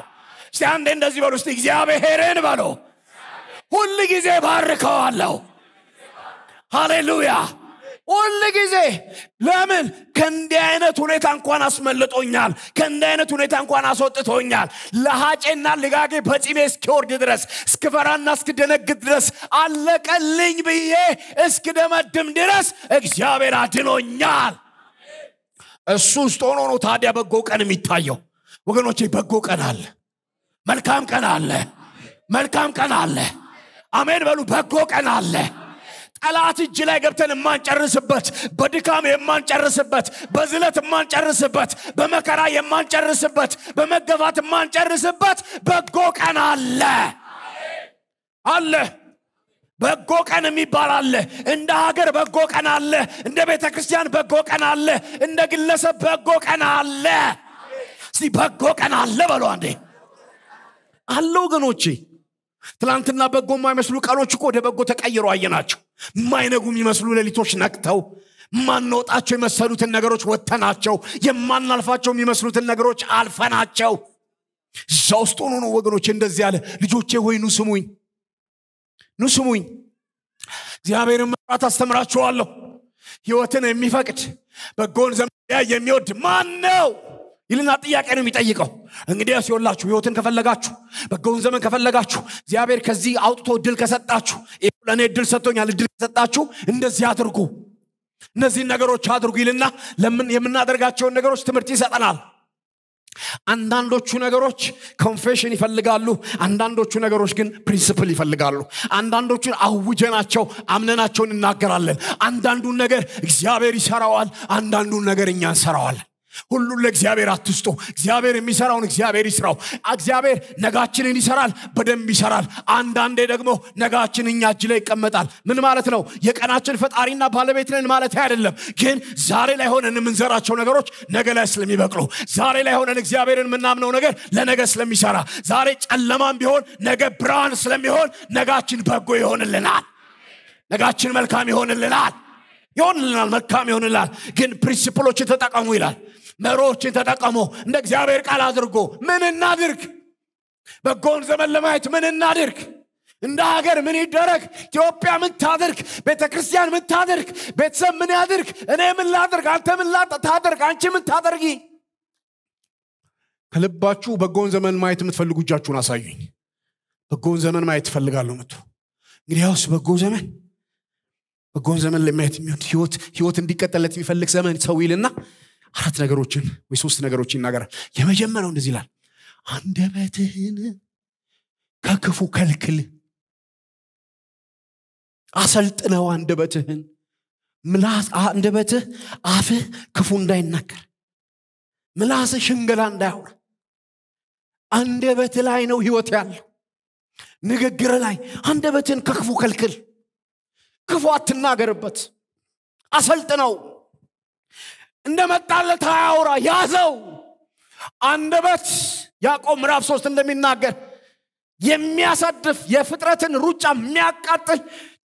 እስቲ አንዴ እንደዚህ በሉ፣ እስቲ እግዚአብሔርን በሉ፣ ሁል ጊዜ ባርከዋለሁ። ሃሌሉያ ሁል ጊዜ ለምን ከእንዲህ አይነት ሁኔታ እንኳን አስመልጦኛል ከእንዲህ አይነት ሁኔታ እንኳን አስወጥቶኛል ለሀጬና ልጋጌ በጺሜ እስኪወርድ ድረስ እስክፈራና እስክደነግድ ድረስ አለቀልኝ ብዬ እስክደመድም ድረስ እግዚአብሔር አድኖኛል እሱ ውስጥ ሆኖ ነው ታዲያ በጎ ቀን የሚታየው ወገኖቼ በጎ ቀን አለ መልካም ቀን አለ መልካም ቀን አለ አሜን በሉ በጎ ቀን አለ ጠላት እጅ ላይ ገብተን የማንጨርስበት፣ በድካም የማንጨርስበት፣ በዝለት የማንጨርስበት፣ በመከራ የማንጨርስበት፣ በመገፋት የማንጨርስበት በጎ ቀን አለ አለ። በጎ ቀን የሚባል አለ። እንደ ሀገር በጎ ቀን አለ። እንደ ቤተ ክርስቲያን በጎ ቀን አለ። እንደ ግለሰብ በጎ ቀን አለ። በጎ ቀን አለ በሉ አንዴ አለ ወገኖቼ። ትላንትና በጎ የማይመስሉ ቀኖች እኮ ወደ በጎ ተቀይሮ አየናቸው የማይነጉ የሚመስሉ ሌሊቶች ነቅተው ማንወጣቸው የመሰሉትን ነገሮች ወተናቸው የማናልፋቸው የሚመስሉትን ነገሮች አልፈናቸው እዛ ውስጥ ሆኖ ነው ወገኖች እንደዚህ ያለ ልጆቼ ሆይ ኑ ስሙኝ ኑ ስሙኝ እግዚአብሔርን መራት አስተምራችኋለሁ ህይወትን የሚፈቅድ በጎን ዘመ የሚወድ ማን ነው ይልና ጥያቄ ነው የሚጠይቀው እንግዲህ ሲወላችሁ ህይወትን ከፈለጋችሁ በጎውን ዘመን ከፈለጋችሁ እግዚአብሔር ከዚህ አውጥቶ እድል ከሰጣችሁ ለእኔ እድል ሰጥቶኛል እድል ከሰጣችሁ እንደዚህ አድርጉ እነዚህን ነገሮች አድርጉ ይልና የምናደርጋቸውን ነገሮች ትምህርት ይሰጠናል አንዳንዶቹ ነገሮች ኮንፌሽን ይፈልጋሉ አንዳንዶቹ ነገሮች ግን ፕሪንስፕል ይፈልጋሉ አንዳንዶቹን አውጀናቸው አምነናቸው እንናገራለን አንዳንዱን ነገር እግዚአብሔር ይሰራዋል አንዳንዱን ነገር እኛ እንሰራዋለን ሁሉን ለእግዚአብሔር አትስጡ። እግዚአብሔር የሚሰራውን እግዚአብሔር ይስራው። እግዚአብሔር ነጋችንን ይሰራል፣ በደንብ ይሰራል። አንዳንዴ ደግሞ ነጋችን እኛ እጅ ላይ ይቀመጣል። ምን ማለት ነው? የቀናችን ፈጣሪና ባለቤት ነን ማለት አይደለም። ግን ዛሬ ላይ ሆነን የምንዘራቸው ነገሮች ነገ ላይ ስለሚበቅሉ፣ ዛሬ ላይ ሆነን እግዚአብሔርን የምናምነው ነገር ለነገ ስለሚሰራ፣ ዛሬ ጨለማን ቢሆን ነገ ብርሃን ስለሚሆን ነጋችን በጎ ይሆንልናል። ነጋችን መልካም ይሆንልናል። ይሆንልናል፣ መልካም ይሆንልናል። ግን ፕሪንሲፕሎችን ተጠቀሙ ይላል። መሮዎችን ተጠቀሙ እንደ እግዚአብሔር ቃል አድርጎ ምን እናድርግ በጎን ዘመን ለማየት ምን እናድርግ እንደ ሀገር ምን ይደረግ ኢትዮጵያ ምን ታድርግ ቤተ ክርስቲያን ምን ታድርግ ቤተሰብ ምን ያድርግ እኔ ምን ላድርግ አንተ ምን ታደርግ አንቺ ምን ታደርጊ ከልባችሁ በጎን ዘመን ማየት የምትፈልጉ እጃችሁን አሳዩኝ በጎን ዘመን ማየት ትፈልጋለሁ ምቱ እንግዲህ ያውስ በጎ ዘመን በጎን ዘመን ለማየት የሚሆን ህይወት እንዲቀጠለት የሚፈልግ ዘመን ሰው ይልና አራት ነገሮችን ወይ ሶስት ነገሮችን ይናገራል የመጀመሪያው እንደዚህ ይላል አንደበትህን ከክፉ ከልክል አሰልጥነው አንደበትህን ምላስ አንደበትህ አፍህ ክፉ እንዳይናገር ምላስ ሽንገላ እንዳያወራ አንደበት ላይ ነው ህይወት ያለው ንግግር ላይ አንደበትን ከክፉ ከልክል ክፉ አትናገርበት አሰልጥነው እንደመጣለት አያውራ ያዘው አንደበት ያዕቆብ ምዕራፍ ሶስት እንደሚናገር የሚያሳድፍ የፍጥረትን ሩጫ የሚያቃጥል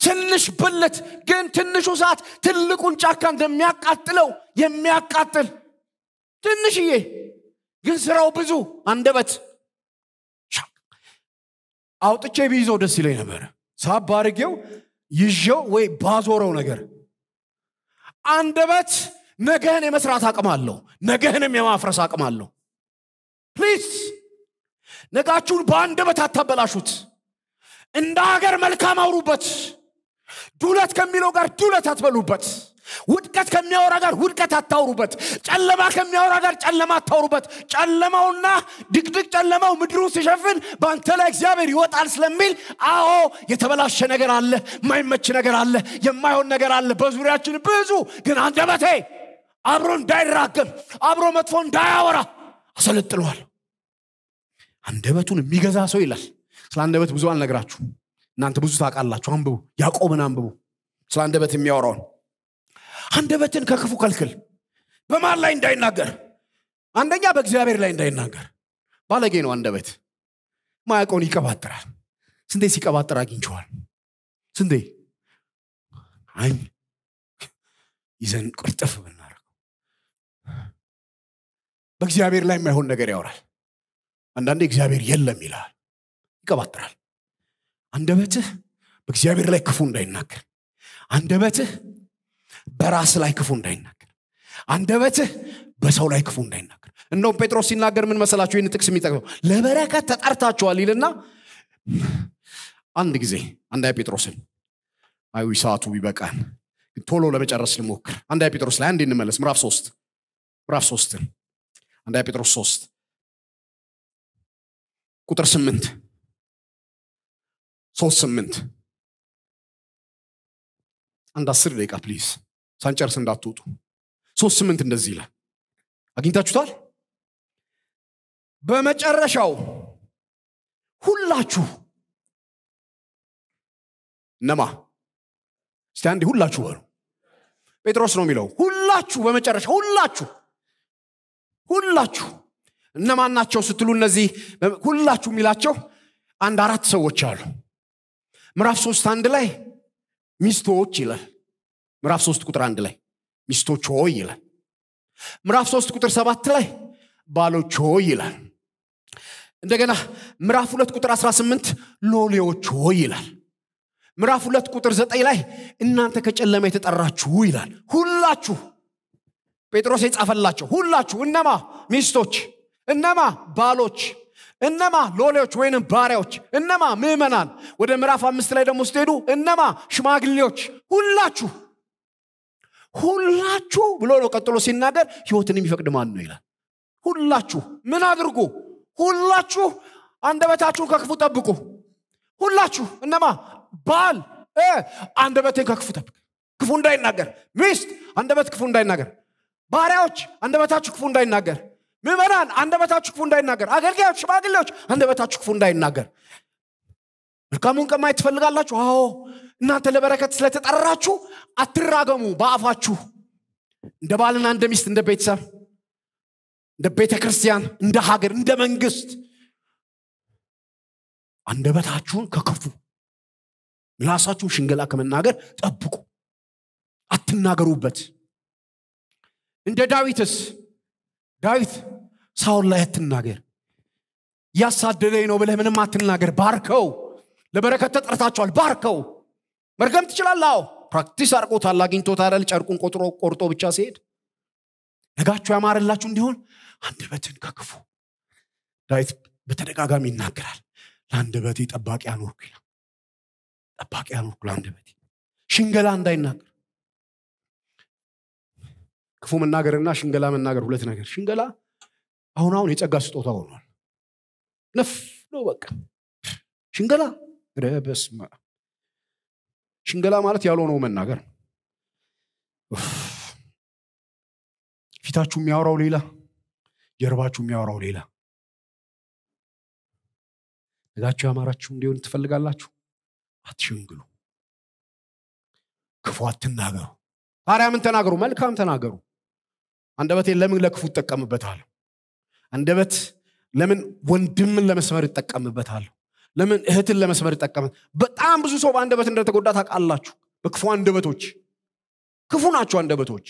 ትንሽ ብልት ግን ትንሹ ሰዓት ትልቁን ጫካ እንደሚያቃጥለው የሚያቃጥል ትንሽዬ ግን ስራው ብዙ አንደበት አውጥቼ ቢይዘው ደስ ይለኝ ነበር ሳብ አድርጌው ይዤው ወይ ባዞረው ነገር አንደበት ነገህን የመስራት አቅም አለው ነገህንም የማፍረስ አቅም አለው ፕሊስ ነጋችሁን በት አታበላሹት እንደ ሀገር መልካም አውሩበት ዱለት ከሚለው ጋር ዱለት አትበሉበት ውድቀት ከሚያወራ ጋር ውድቀት አታውሩበት ጨለማ ከሚያወራ ጋር ጨለማ አታውሩበት ጨለማውና ድቅድቅ ጨለማው ምድሩን ሲሸፍን በአንተ ላይ እግዚአብሔር ይወጣል ስለሚል አዎ የተበላሸ ነገር አለ የማይመች ነገር አለ የማይሆን ነገር አለ በዙሪያችን ብዙ ግን አንደበቴ አብሮ እንዳይራገም አብሮ መጥፎ እንዳያወራ አሰለጥለዋል አንደበቱን የሚገዛ ሰው ይላል ስለ አንደበት ብዙ አልነግራችሁ እናንተ ብዙ ታውቃላችሁ አንብቡ ያዕቆብን አንብቡ ስለ አንደበት የሚያወራውን አንደበትን ከክፉ ከልክል በማን ላይ እንዳይናገር አንደኛ በእግዚአብሔር ላይ እንዳይናገር ባለጌ ነው አንደበት ማያቀውን ይቀባጥራል ስንዴ ሲቀባጥር አግኝቸዋል ስንዴ አይ ይዘን ቁርጥፍ እግዚአብሔር ላይ የማይሆን ነገር ያወራል አንዳንዴ እግዚአብሔር የለም ይላል ይቀባጥራል አንደበትህ በእግዚአብሔር ላይ ክፉ እንዳይናገር አንደበትህ በራስ ላይ ክፉ እንዳይናገር አንደበትህ በሰው ላይ ክፉ እንዳይናገር እንደው ጴጥሮስ ሲናገር ምን መሰላችሁ ይህን ጥቅስ የሚጠቅሰው ለበረከት ተጠርታችኋል ይልና አንድ ጊዜ አንዳ ጴጥሮስን አዊ ሰዓቱ ቢበቃን ቶሎ ለመጨረስ ልሞክር አንዳ ጴጥሮስ ላይ አንድ እንመለስ ምራፍ ሶስት ምራፍ ሶስትን አንዳ ጴጥሮስ 3 ቁጥር 8 3 8 አንድ አስር ደቂቃ ፕሊዝ ሳንጨርስ እንዳትወጡ ሶስት ስምንት እንደዚህ ይላል አግኝታችሁታል በመጨረሻው ሁላችሁ ነማ እስቲ አንዴ ሁላችሁ በሩ ጴጥሮስ ነው የሚለው ሁላችሁ በመጨረሻ ሁላችሁ ሁላችሁ እነማን ናቸው ስትሉ እነዚህ ሁላችሁ የሚላቸው አንድ አራት ሰዎች አሉ ምዕራፍ ሶስት አንድ ላይ ሚስቶች ይላል ምዕራፍ ሶስት ቁጥር አንድ ላይ ሚስቶች ሆይ ይላል ምዕራፍ ሶስት ቁጥር ሰባት ላይ ባሎች ሆይ ይላል እንደገና ምዕራፍ ሁለት ቁጥር 18 ሎሌዎች ሆይ ይላል ምዕራፍ ሁለት ቁጥር ዘጠኝ ላይ እናንተ ከጨለማ የተጠራችሁ ይላል ሁላችሁ ጴጥሮስ የጻፈላቸው ሁላችሁ እነማ ሚስቶች እነማ ባሎች እነማ ሎሌዎች ወይንም ባሪያዎች እነማ ምእመናን ወደ ምዕራፍ አምስት ላይ ደግሞ ስትሄዱ እነማ ሽማግሌዎች ሁላችሁ ሁላችሁ ብሎ ነው ቀጥሎ ሲናገር ህይወትን የሚፈቅድ ማን ነው ይላል ሁላችሁ ምን አድርጉ ሁላችሁ አንደበታችሁን ከክፉ ጠብቁ ሁላችሁ እነማ ባል አንደበቴን ከክፉ ጠብቅ ክፉ እንዳይናገር ሚስት አንደበት ክፉ እንዳይናገር ባሪያዎች አንደበታችሁ ክፉ እንዳይናገር ምዕመናን አንደበታችሁ ክፉ እንዳይናገር አገልጋዮች ሽማግሌዎች አንደበታችሁ ክፉ እንዳይናገር መልካሙን ቀን ማየት ትፈልጋላችሁ አዎ እናንተ ለበረከት ስለተጠራችሁ አትራገሙ በአፋችሁ እንደ ባልና እንደ ሚስት እንደ ቤተሰብ እንደ ቤተ ክርስቲያን እንደ ሀገር እንደ መንግስት አንደበታችሁን ከክፉ ምላሳችሁን ሽንገላ ከመናገር ጠብቁ አትናገሩበት እንደ ዳዊትስ ዳዊት ሳውል ላይ አትናገር ያሳደደኝ ነው ብለህ ምንም አትናገር ባርከው ለበረከት ተጠርታቸዋል ባርከው መርገም ትችላለው ፕራክቲስ አርቆታል አግኝቶት አይደል ጨርቁን ቆጥሮ ቆርጦ ብቻ ሲሄድ ነጋቸው ያማረላችሁ እንዲሆን አንደበትን ከክፉ ዳዊት በተደጋጋሚ ይናገራል ለአንደበቴ ጠባቂ አኖርኩ ጠባቂ አኖርኩ ለአንደበቴ ሽንገላ እንዳይናገር ክፉ መናገርና ሽንገላ መናገር ሁለት ነገር ሽንገላ አሁን አሁን የጸጋ ስጦታ ሆኗል ነፍ በቃ ሽንገላ ረበስማ ሽንገላ ማለት ያልሆነው መናገር ፊታችሁ የሚያወራው ሌላ ጀርባችሁ የሚያወራው ሌላ ነጋችሁ ያማራችሁ እንዲሆን ትፈልጋላችሁ አትሸንግሉ ክፉ አትናገሩ ታዲያ ምን ተናገሩ መልካም ተናገሩ አንደበቴን ለምን ለክፉ እጠቀምበታለሁ? አንደበት ለምን ወንድምን ለመስመር ይጠቀምበታለሁ? ለምን እህትን ለመስመር ይጠቀምበት? በጣም ብዙ ሰው በአንደበት እንደተጎዳ ታውቃላችሁ። በክፉ አንደበቶች ክፉ ናቸው አንደበቶች።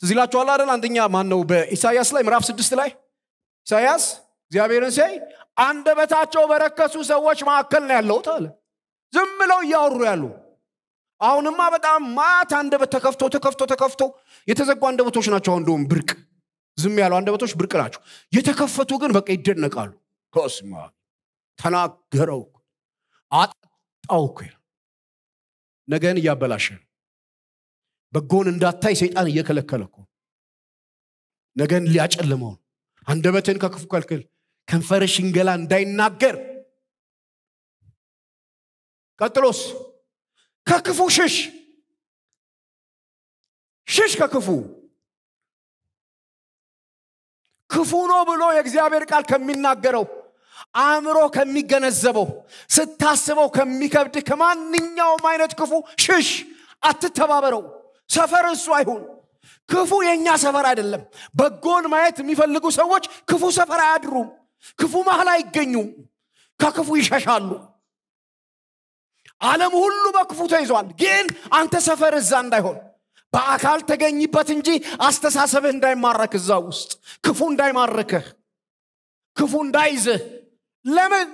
ትዝ ይላችኋል አይደል? አንደኛ ማን ነው በኢሳያስ ላይ ምዕራፍ ስድስት ላይ ኢሳያስ እግዚአብሔርን ሲያይ አንደበታቸው በረከሱ ሰዎች መካከል ነው ያለሁት አለ። ዝም ብለው እያወሩ ያሉ አሁንማ በጣም ማት አንደበት ተከፍቶ ተከፍቶ ተከፍቶ የተዘጉ አንደበቶች ናቸው አሁን እንደውም ብርቅ ዝም ያሉ አንደበቶች ብርቅ ናቸው የተከፈቱ ግን በቃ ይደነቃሉ ከስማ ተናገረው አጣው ነገን እያበላሸ በጎን እንዳታይ ሰይጣን እየከለከለ ነገን ሊያጨልመው አንደበትን ከክፉ ከልክል ከንፈር ሽንገላ እንዳይናገር ቀጥሎስ ከክፉ ሽሽ ሽሽ ከክፉ ክፉ ነው ብሎ የእግዚአብሔር ቃል ከሚናገረው አእምሮ ከሚገነዘበው ስታስበው ከሚከብድ ከማንኛውም አይነት ክፉ ሽሽ አትተባበረው ሰፈር እሱ አይሁን ክፉ የእኛ ሰፈር አይደለም በጎን ማየት የሚፈልጉ ሰዎች ክፉ ሰፈር አያድሩም ክፉ መሀል አይገኙም ከክፉ ይሸሻሉ ዓለም ሁሉ በክፉ ተይዟል። ግን አንተ ሰፈር እዛ እንዳይሆን በአካል ተገኝበት እንጂ አስተሳሰብህ እንዳይማረክ እዛ ውስጥ ክፉ እንዳይማርክህ ክፉ እንዳይዝህ። ለምን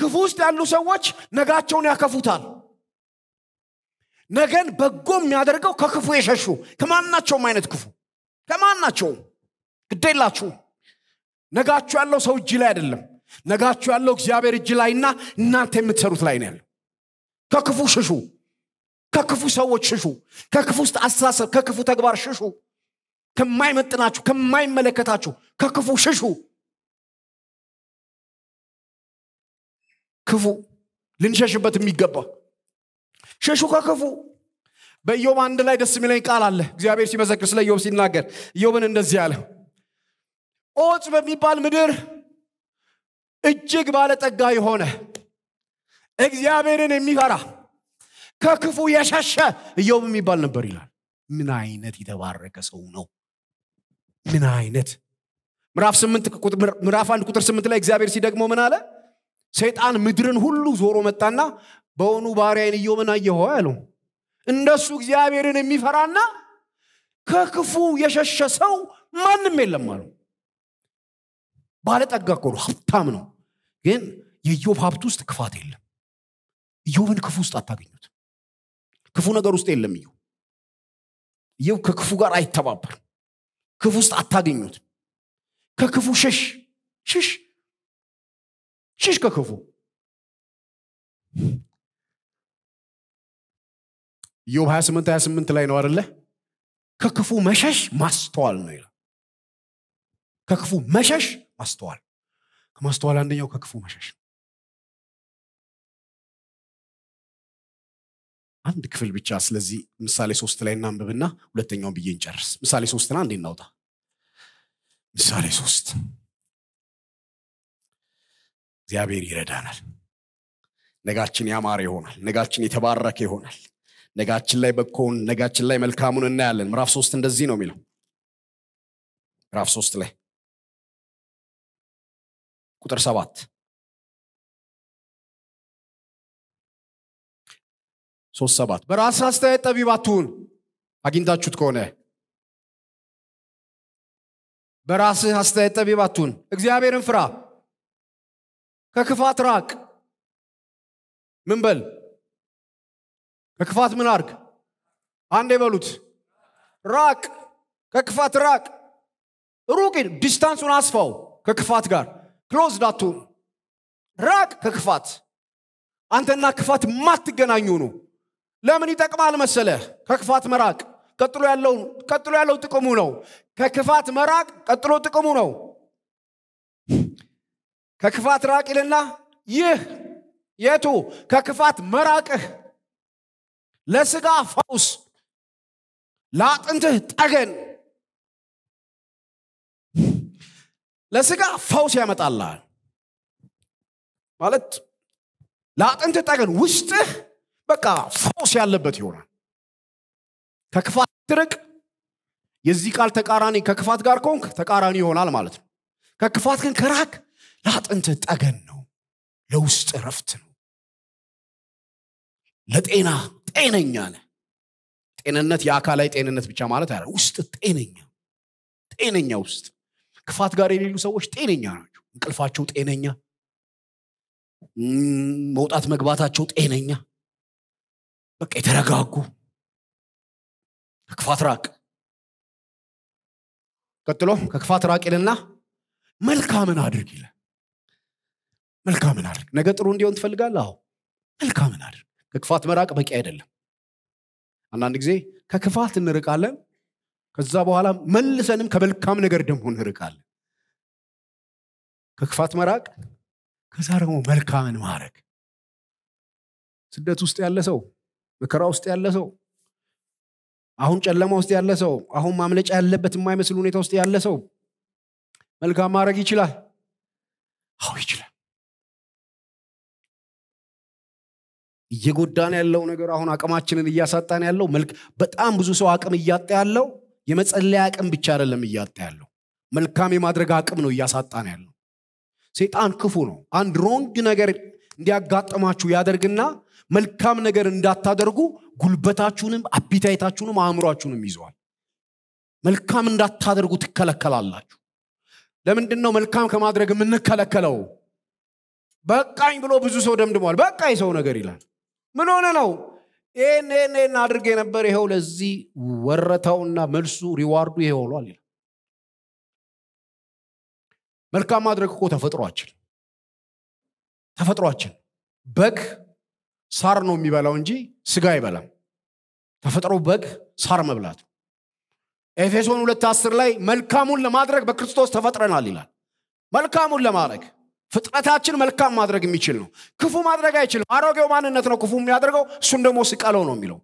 ክፉ ውስጥ ያሉ ሰዎች ነጋቸውን ያከፉታል። ነገን በጎ የሚያደርገው ከክፉ የሸሹ ከማናቸውም አይነት ክፉ ከማናቸውም ግዴላችሁ ነጋችሁ ያለው ሰው እጅ ላይ አይደለም። ነጋችሁ ያለው እግዚአብሔር እጅ ላይና እናንተ የምትሰሩት ላይ ነው ያለው ከክፉ ሽሹ ከክፉ ሰዎች ሽሹ ከክፉ ውስጥ አስተሳሰብ ከክፉ ተግባር ሽሹ ከማይመጥናችሁ ከማይመለከታችሁ ከክፉ ሽሹ ክፉ ልንሸሽበት የሚገባ ሸሹ ከክፉ በኢዮብ አንድ ላይ ደስ የሚለኝ ቃል አለ እግዚአብሔር ሲመሰክር ስለ ኢዮብ ሲናገር ኢዮብን እንደዚህ አለ ኦጽ በሚባል ምድር እጅግ ባለጠጋ የሆነ እግዚአብሔርን የሚፈራ ከክፉ የሸሸ እዮብ የሚባል ነበር ይላል ምን አይነት የተባረከ ሰው ነው ምን አይነት ምዕራፍ አንድ ቁጥር ስምንት ላይ እግዚአብሔር ሲደግሞ ምን አለ ሰይጣን ምድርን ሁሉ ዞሮ መጣና በውኑ ባሪያይን እዮብን አየሆ አለው እንደሱ እግዚአብሔርን የሚፈራና ከክፉ የሸሸ ሰው ማንም የለም አለው ባለጠጋ እኮ ነው ሀብታም ነው ግን የኢዮብ ሀብት ውስጥ ክፋት የለም ኢዮብን ክፉ ውስጥ አታገኙት ክፉ ነገር ውስጥ የለም ኢዮብ ኢዮብ ከክፉ ጋር አይተባበር ክፉ ውስጥ አታገኙት ከክፉ ሽሽ ሽሽ ሽሽ ከክፉ ኢዮብ 28 28 ላይ ነው አደለ ከክፉ መሸሽ ማስተዋል ነው ይላል ከክፉ መሸሽ ማስተዋል ከማስተዋል አንደኛው ከክፉ መሸሽ ነው አንድ ክፍል ብቻ ስለዚህ ምሳሌ ሶስት ላይ እናንብብና ሁለተኛውን ብዬ እንጨርስ ምሳሌ ሶስትና እንዴ እናውጣ ምሳሌ ሶስት እግዚአብሔር ይረዳናል ነጋችን ያማረ ይሆናል ነጋችን የተባረከ ይሆናል ነጋችን ላይ በኮን ነጋችን ላይ መልካሙን እናያለን ምዕራፍ ሶስት እንደዚህ ነው የሚለው ምራፍ ሶስት ላይ ቁጥር ሰባት ሶስት ሰባት በራስ አስተያየት ጠቢብ አትሁን አግኝታችሁት ከሆነ በራስህ አስተያየት ጠቢብ አትሁን እግዚአብሔርን ፍራ ከክፋት ራቅ ምን በል ከክፋት ምን አርግ አንድ የበሉት ራቅ ከክፋት ራቅ ሩቅ ዲስታንሱን አስፋው ከክፋት ጋር ክሎዝ ዳቱን ራቅ ከክፋት አንተና ክፋት ማትገናኙ ነው ለምን ይጠቅማል መሰለ ከክፋት መራቅ ቀጥሎ ያለው ቀጥሎ ያለው ጥቅሙ ነው ከክፋት መራቅ ቀጥሎ ጥቅሙ ነው ከክፋት ራቅ ይልና ይህ የቱ ከክፋት መራቅህ ለስጋ ፋውስ ለአጥንትህ ጠገን ለስጋ ፈውስ ያመጣላል። ማለት ለአጥንት ጠገን ውስጥህ በቃ ፈውስ ያለበት ይሆናል ከክፋት ትርቅ የዚህ ቃል ተቃራኒ ከክፋት ጋር ከሆንክ ተቃራኒ ይሆናል ማለት ነው ከክፋት ግን ከራክ ለአጥንት ጠገን ነው ለውስጥ ረፍት ነው ለጤና ጤነኛ ነ ጤንነት የአካላዊ ጤንነት ብቻ ማለት አለ ውስጥ ጤነኛ ጤነኛ ውስጥ ክፋት ጋር የሌሉ ሰዎች ጤነኛ ናቸው እንቅልፋቸው ጤነኛ መውጣት መግባታቸው ጤነኛ በቃ የተረጋጉ ከክፋት ራቅ ቀጥሎ ከክፋት ራቅ ይልና መልካምን አድርግ ይለ መልካምን አድርግ ነገ ጥሩ እንዲሆን ትፈልጋለ አዎ መልካምን አድርግ ከክፋት መራቅ በቂ አይደለም አንዳንድ ጊዜ ከክፋት እንርቃለን ከዛ በኋላ መልሰንም ከመልካም ነገር ደግሞ እንርቃለን ከክፋት መራቅ ከዛ ደግሞ መልካምን ማድረግ ስደት ውስጥ ያለ ሰው መከራ ውስጥ ያለ ሰው አሁን ጨለማ ውስጥ ያለ ሰው አሁን ማምለጫ ያለበት የማይመስል ሁኔታ ውስጥ ያለ ሰው መልካም ማድረግ ይችላል አሁ ይችላል እየጎዳን ያለው ነገር አሁን አቅማችንን እያሳጣን ያለው በጣም ብዙ ሰው አቅም እያጣ ያለው የመጸለያ አቅም ብቻ አይደለም እያጣ ያለው መልካም የማድረግ አቅም ነው እያሳጣን ያለው ሴጣን ክፉ ነው አንድ ሮንግ ነገር እንዲያጋጥማችሁ ያደርግና መልካም ነገር እንዳታደርጉ ጉልበታችሁንም አቢታይታችሁንም አእምሯችሁንም ይዘዋል መልካም እንዳታደርጉ ትከለከላላችሁ ለምንድን ነው መልካም ከማድረግ የምንከለከለው በቃኝ ብሎ ብዙ ሰው ደምድሟል በቃ የሰው ነገር ይላል ምን ሆነ ነው ይህን ይህን ይህን አድርጌ ነበር ይኸው ለዚህ ወረታውና መልሱ ሪዋርዱ ይሄ ሆኗል ይላል መልካም ማድረግ እኮ ተፈጥሯችን ተፈጥሯችን በግ ሳር ነው የሚበላው እንጂ ስጋ አይበላም ተፈጥሮ በግ ሳር መብላት ኤፌሶን ሁለት አስር ላይ መልካሙን ለማድረግ በክርስቶስ ተፈጥረናል ይላል መልካሙን ለማድረግ ፍጥረታችን መልካም ማድረግ የሚችል ነው ክፉ ማድረግ አይችልም አሮጌው ማንነት ነው ክፉ የሚያደርገው እሱን ደግሞ ስቀለው ነው የሚለው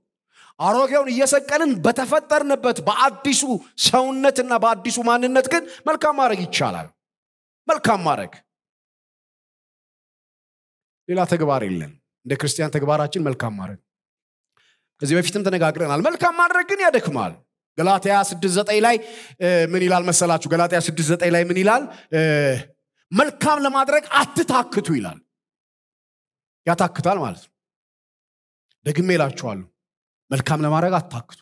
አሮጌውን እየሰቀልን በተፈጠርንበት በአዲሱ ሰውነትና በአዲሱ ማንነት ግን መልካም ማድረግ ይቻላል መልካም ማድረግ ሌላ ተግባር የለን እንደ ክርስቲያን ተግባራችን መልካም ማድረግ ከዚህ በፊትም ተነጋግረናል መልካም ማድረግ ግን ያደክማል ገላትያ 69 ላይ ምን ይላል መሰላችሁ ገላትያ 69 ላይ ምን ይላል መልካም ለማድረግ አትታክቱ ይላል። ያታክታል ማለት ነው። ደግሜ ይላችኋሉ መልካም ለማድረግ አታክቱ።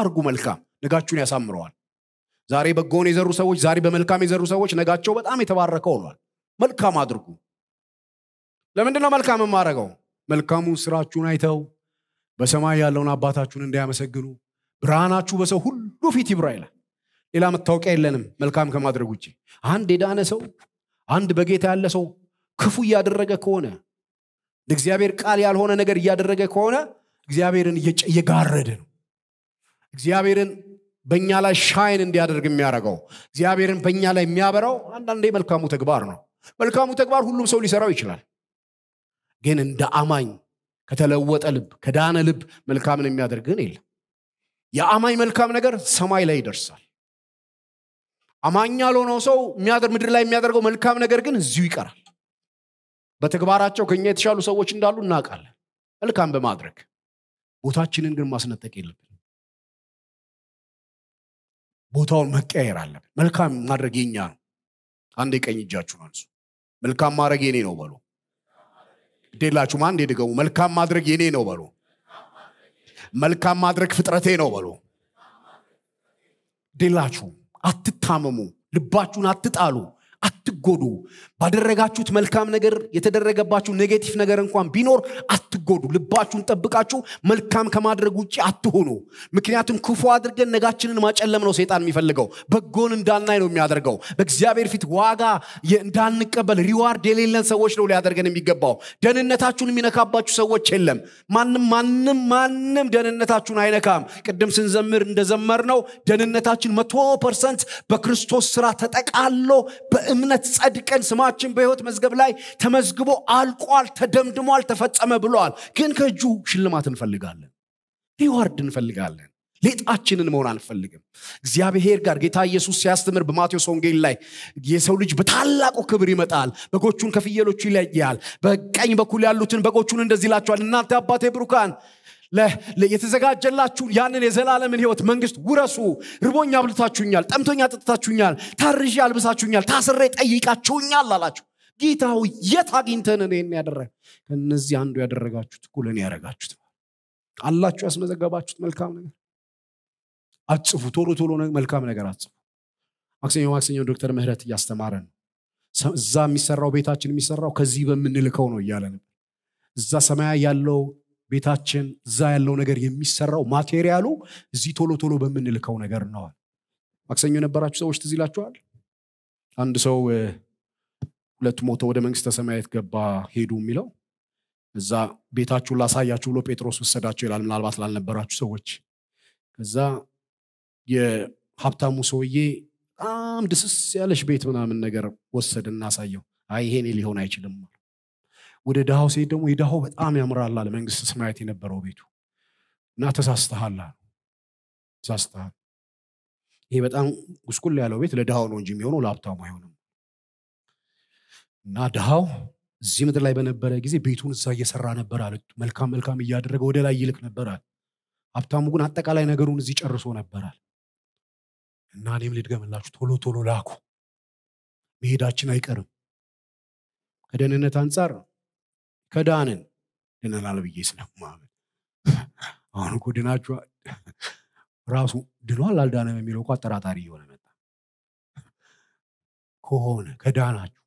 አርጉ መልካም፣ ነጋችሁን ያሳምረዋል። ዛሬ በጎን የዘሩ ሰዎች፣ ዛሬ በመልካም የዘሩ ሰዎች ነጋቸው በጣም የተባረከ ሆኗል። መልካም አድርጉ። ለምንድን ነው መልካም የማደርገው? መልካሙን ስራችሁን አይተው በሰማይ ያለውን አባታችሁን እንዳያመሰግኑ ብርሃናችሁ በሰው ሁሉ ፊት ይብራ ይላል። ሌላ መታወቂያ የለንም መልካም ከማድረግ ውጭ። አንድ የዳነ ሰው አንድ በጌታ ያለ ሰው ክፉ እያደረገ ከሆነ ለእግዚአብሔር ቃል ያልሆነ ነገር እያደረገ ከሆነ እግዚአብሔርን እየጋረደ ነው እግዚአብሔርን በእኛ ላይ ሻይን እንዲያደርግ የሚያደርገው እግዚአብሔርን በእኛ ላይ የሚያበራው አንዳንዴ መልካሙ ተግባር ነው መልካሙ ተግባር ሁሉም ሰው ሊሰራው ይችላል ግን እንደ አማኝ ከተለወጠ ልብ ከዳነ ልብ መልካምን የሚያደርግን የለም የአማኝ መልካም ነገር ሰማይ ላይ ይደርሳል አማኛ ያልሆነው ሰው ምድር ላይ የሚያደርገው መልካም ነገር ግን እዚሁ ይቀራል በተግባራቸው ከኛ የተሻሉ ሰዎች እንዳሉ እናውቃለን መልካም በማድረግ ቦታችንን ግን ማስነጠቅ የለብን ቦታውን መቀየር አለብን መልካም ማድረግ የኛ ነው አንድ የቀኝ እጃችሁ አንሱ መልካም ማድረግ የኔ ነው በሉ ግዴላችሁም አንድ የድገሙ መልካም ማድረግ የኔ ነው በሉ ግዴላችሁም አትታመሙ፣ ልባችሁን አትጣሉ፣ አትጎዱ። ባደረጋችሁት መልካም ነገር የተደረገባችሁ ኔጌቲቭ ነገር እንኳን ቢኖር አትጎዱ ልባችሁን ጠብቃችሁ መልካም ከማድረግ ውጭ አትሆኑ ምክንያቱም ክፉ አድርገን ነጋችንን ማጨለም ነው ሴጣን የሚፈልገው በጎን እንዳናይ ነው የሚያደርገው በእግዚአብሔር ፊት ዋጋ እንዳንቀበል ሪዋርድ የሌለን ሰዎች ነው ሊያደርገን የሚገባው ደህንነታችሁን የሚነካባችሁ ሰዎች የለም ማንም ማንም ማንም ደህንነታችሁን አይነካም ቅድም ስንዘምር እንደዘመር ነው ደህንነታችን መቶ ፐርሰንት በክርስቶስ ስራ ተጠቃሎ በእምነት ጸድቀን ስማ ስማችን በህይወት መዝገብ ላይ ተመዝግቦ አልቋል ተደምድሟል ተፈጸመ ብለዋል ግን ከእጁ ሽልማት እንፈልጋለን ሪዋርድ እንፈልጋለን ሌጣችንን መሆን አንፈልግም እግዚአብሔር ጋር ጌታ ኢየሱስ ሲያስተምር በማቴዎስ ወንጌል ላይ የሰው ልጅ በታላቁ ክብር ይመጣል በጎቹን ከፍየሎቹ ይለያል በቀኝ በኩል ያሉትን በጎቹን እንደዚህ ይላቸዋል እናንተ አባቴ ብሩካን የተዘጋጀላችሁ ያንን የዘላለምን ህይወት መንግስት ውረሱ ርቦኛ አብልታችሁኛል ጠምቶኛ ጥጥታችሁኛል ታርዥ አልብሳችሁኛል ታስሬ ጠይቃችሁኛል አላችሁ ጌታው የት አግኝተን ይህን ያደረግ ከእነዚህ አንዱ ያደረጋችሁት ኩለን ያደረጋችሁት አላችሁ ያስመዘገባችሁት መልካም ነገር አጽፉ ቶሎ ቶሎ መልካም ነገር አጽፉ ማክሰኞ ማክሰኞ ዶክተር ምህረት እያስተማረ ነው እዛ የሚሰራው ቤታችን የሚሰራው ከዚህ በምንልከው ነው እያለ ነበር እዛ ሰማያ ያለው ቤታችን እዛ ያለው ነገር የሚሰራው ማቴሪያሉ እዚህ ቶሎ ቶሎ በምንልከው ነገር ነዋል ማክሰኞ የነበራችሁ ሰዎች ትዝ ይላችኋል አንድ ሰው ሁለት ሞተ ወደ መንግስተ ሰማያት ገባ ሄዱ የሚለው እዛ ቤታችሁን ላሳያችሁ ብሎ ጴጥሮስ ወሰዳቸው ይላል ምናልባት ላልነበራችሁ ሰዎች ከዛ የሀብታሙ ሰውዬ በጣም ድስስ ያለሽ ቤት ምናምን ነገር ወሰድ እናሳየው አይ ይሄኔ ሊሆን አይችልም ወደ ድሃው ሲሄድ ደግሞ የድሃው በጣም ያምራል አለ መንግስት ሰማያት የነበረው ቤቱ እና ተሳስተሃል ተሳስተሃል ይሄ በጣም ጉስቁል ያለው ቤት ለድሃው ነው እንጂ የሚሆነው ለሀብታሙ አይሆንም እና ድሃው እዚህ ምድር ላይ በነበረ ጊዜ ቤቱን እዛ እየሰራ ነበር አለ መልካም መልካም እያደረገ ወደ ላይ ይልክ ነበራል ሀብታሙ ግን አጠቃላይ ነገሩን እዚህ ጨርሶ ነበራል እና እኔም ልድገምላችሁ ቶሎ ቶሎ ላኩ መሄዳችን አይቀርም ከደህንነት አንጻር ከዳንን ድነናል ብዬ ስለማምን አሁን እኮ ድናችኋል ራሱ ድኗል አልዳነም የሚለው እኳ አጠራጣሪ እየሆነ መጣ ከሆነ ከዳናችሁ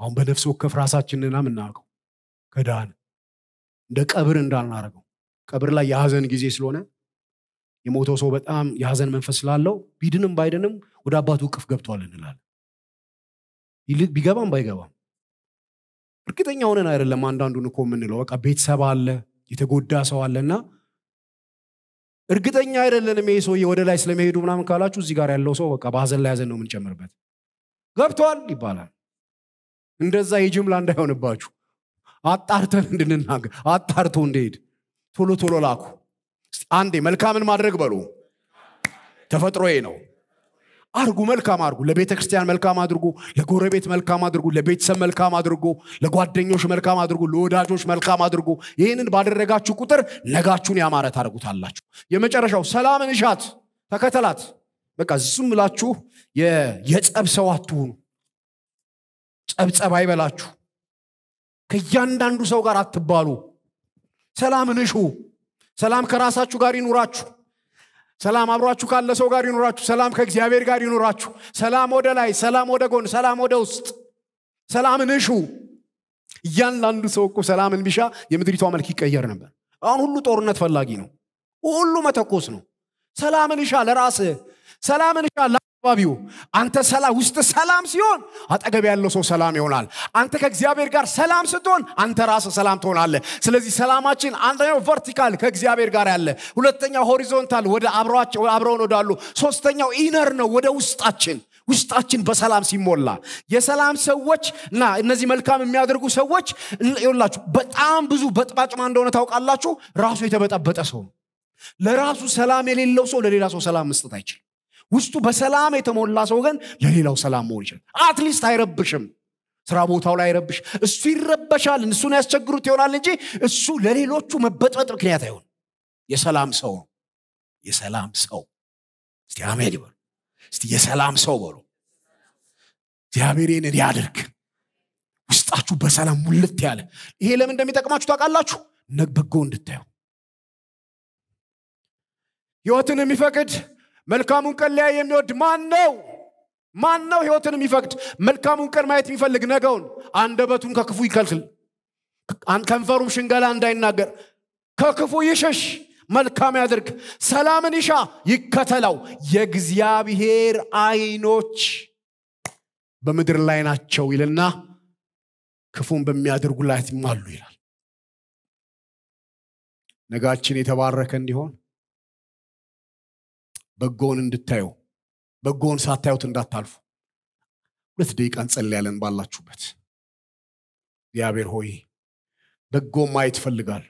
አሁን በነፍስ ወከፍ ራሳችንና ምናልቀው ከዳን እንደ ቀብር እንዳልናደርገው ቀብር ላይ የሀዘን ጊዜ ስለሆነ የሞተው ሰው በጣም የሀዘን መንፈስ ስላለው ቢድንም ባይድንም ወደ አባቱ እቅፍ ገብቷል እንላለን ቢገባም ባይገባም እርግጠኛ ሆነን አይደለም አንዳንዱን እኮ የምንለው በቃ ቤተሰብ አለ የተጎዳ ሰው አለና እርግጠኛ አይደለንም ይሄ ሰውዬ ወደ ላይ ስለመሄዱ ምናምን ካላችሁ እዚህ ጋር ያለው ሰው በቃ በሀዘን ላይ ያዘን ነው የምንጨምርበት ገብቷል ይባላል እንደዛ የጅምላ እንዳይሆንባችሁ አጣርተን እንድንናገር አጣርቶ እንደሄድ ቶሎ ቶሎ ላኩ አንዴ መልካምን ማድረግ በሉ ተፈጥሮዬ ነው አርጉ መልካም አርጉ ለቤተ ክርስቲያን መልካም አድርጉ ለጎረቤት መልካም አድርጉ ለቤተሰብ መልካም አድርጉ ለጓደኞች መልካም አድርጉ ለወዳጆች መልካም አድርጉ ይህንን ባደረጋችሁ ቁጥር ነጋችሁን ያማረ ታደርጉታላችሁ የመጨረሻው ሰላምን እሻት ተከተላት በቃ ዝም ብላችሁ የጸብ ሰው አትሁኑ ጸብጸብ አይበላችሁ ከእያንዳንዱ ሰው ጋር አትባሉ ሰላምን እሹ ሰላም ከራሳችሁ ጋር ይኑራችሁ ሰላም አብሯችሁ ካለ ሰው ጋር ይኖራችሁ። ሰላም ከእግዚአብሔር ጋር ይኖራችሁ። ሰላም ወደ ላይ፣ ሰላም ወደ ጎን፣ ሰላም ወደ ውስጥ። ሰላምን እሹ። እያንዳንዱ ሰው እኮ ሰላምን ቢሻ የምድሪቷ መልክ ይቀየር ነበር። አሁን ሁሉ ጦርነት ፈላጊ ነው። ሁሉ መተኮስ ነው። ሰላምን እሻ ለራስህ፣ ሰላምን እሻ አካባቢው አንተ ሰላም ውስጥ ሰላም ሲሆን አጠገብ ያለው ሰው ሰላም ይሆናል። አንተ ከእግዚአብሔር ጋር ሰላም ስትሆን አንተ ራስህ ሰላም ትሆናለህ። ስለዚህ ሰላማችን አንደኛው ቨርቲካል ከእግዚአብሔር ጋር ያለ፣ ሁለተኛው ሆሪዞንታል ወደ አብሯቸው አብረውን ወዳሉ፣ ሶስተኛው ኢነር ነው ወደ ውስጣችን ውስጣችን በሰላም ሲሞላ የሰላም ሰዎች እና እነዚህ መልካም የሚያደርጉ ሰዎች ይላችሁ በጣም ብዙ በጥባጭማ እንደሆነ ታውቃላችሁ። ራሱ የተበጠበጠ ሰው ለራሱ ሰላም የሌለው ሰው ለሌላ ሰው ሰላም መስጠት አይችልም። ውስጡ በሰላም የተሞላ ሰው ግን ለሌላው ሰላም መሆን ይችላል አትሊስት አይረብሽም ስራ ቦታው ላይ አይረብሽ እሱ ይረበሻል እሱን ያስቸግሩት ይሆናል እንጂ እሱ ለሌሎቹ መበጥበጥ ምክንያት አይሆን የሰላም ሰው የሰላም ሰው እስቲ አሜን ይበሉ እስቲ የሰላም ሰው በሉ እግዚአብሔር ይህንን ውስጣችሁ በሰላም ሙልት ያለ ይሄ ለምን እንደሚጠቅማችሁ ታውቃላችሁ ነግ በጎ እንድታዩ ህይወትን የሚፈቅድ መልካሙን ቀን ሊያይ የሚወድ ማን ነው? ማን ነው ህይወትን የሚፈቅድ መልካሙን ቀን ማየት የሚፈልግ ነገውን? አንደበቱን ከክፉ ይከልክል፣ ከንፈሩም ሽንገላ እንዳይናገር፣ ከክፉ ይሸሽ፣ መልካም ያድርግ፣ ሰላምን ይሻ፣ ይከተለው። የእግዚአብሔር አይኖች በምድር ላይ ናቸው ይልና ክፉን በሚያደርጉ ላይም ይማሉ ይላል። ነጋችን የተባረከ እንዲሆን በጎውን እንድታዩ በጎውን ሳታዩት እንዳታልፉ ሁለት ደቂቃ እንጸልያለን ባላችሁበት እግዚአብሔር ሆይ በጎ ማየት ይፈልጋል።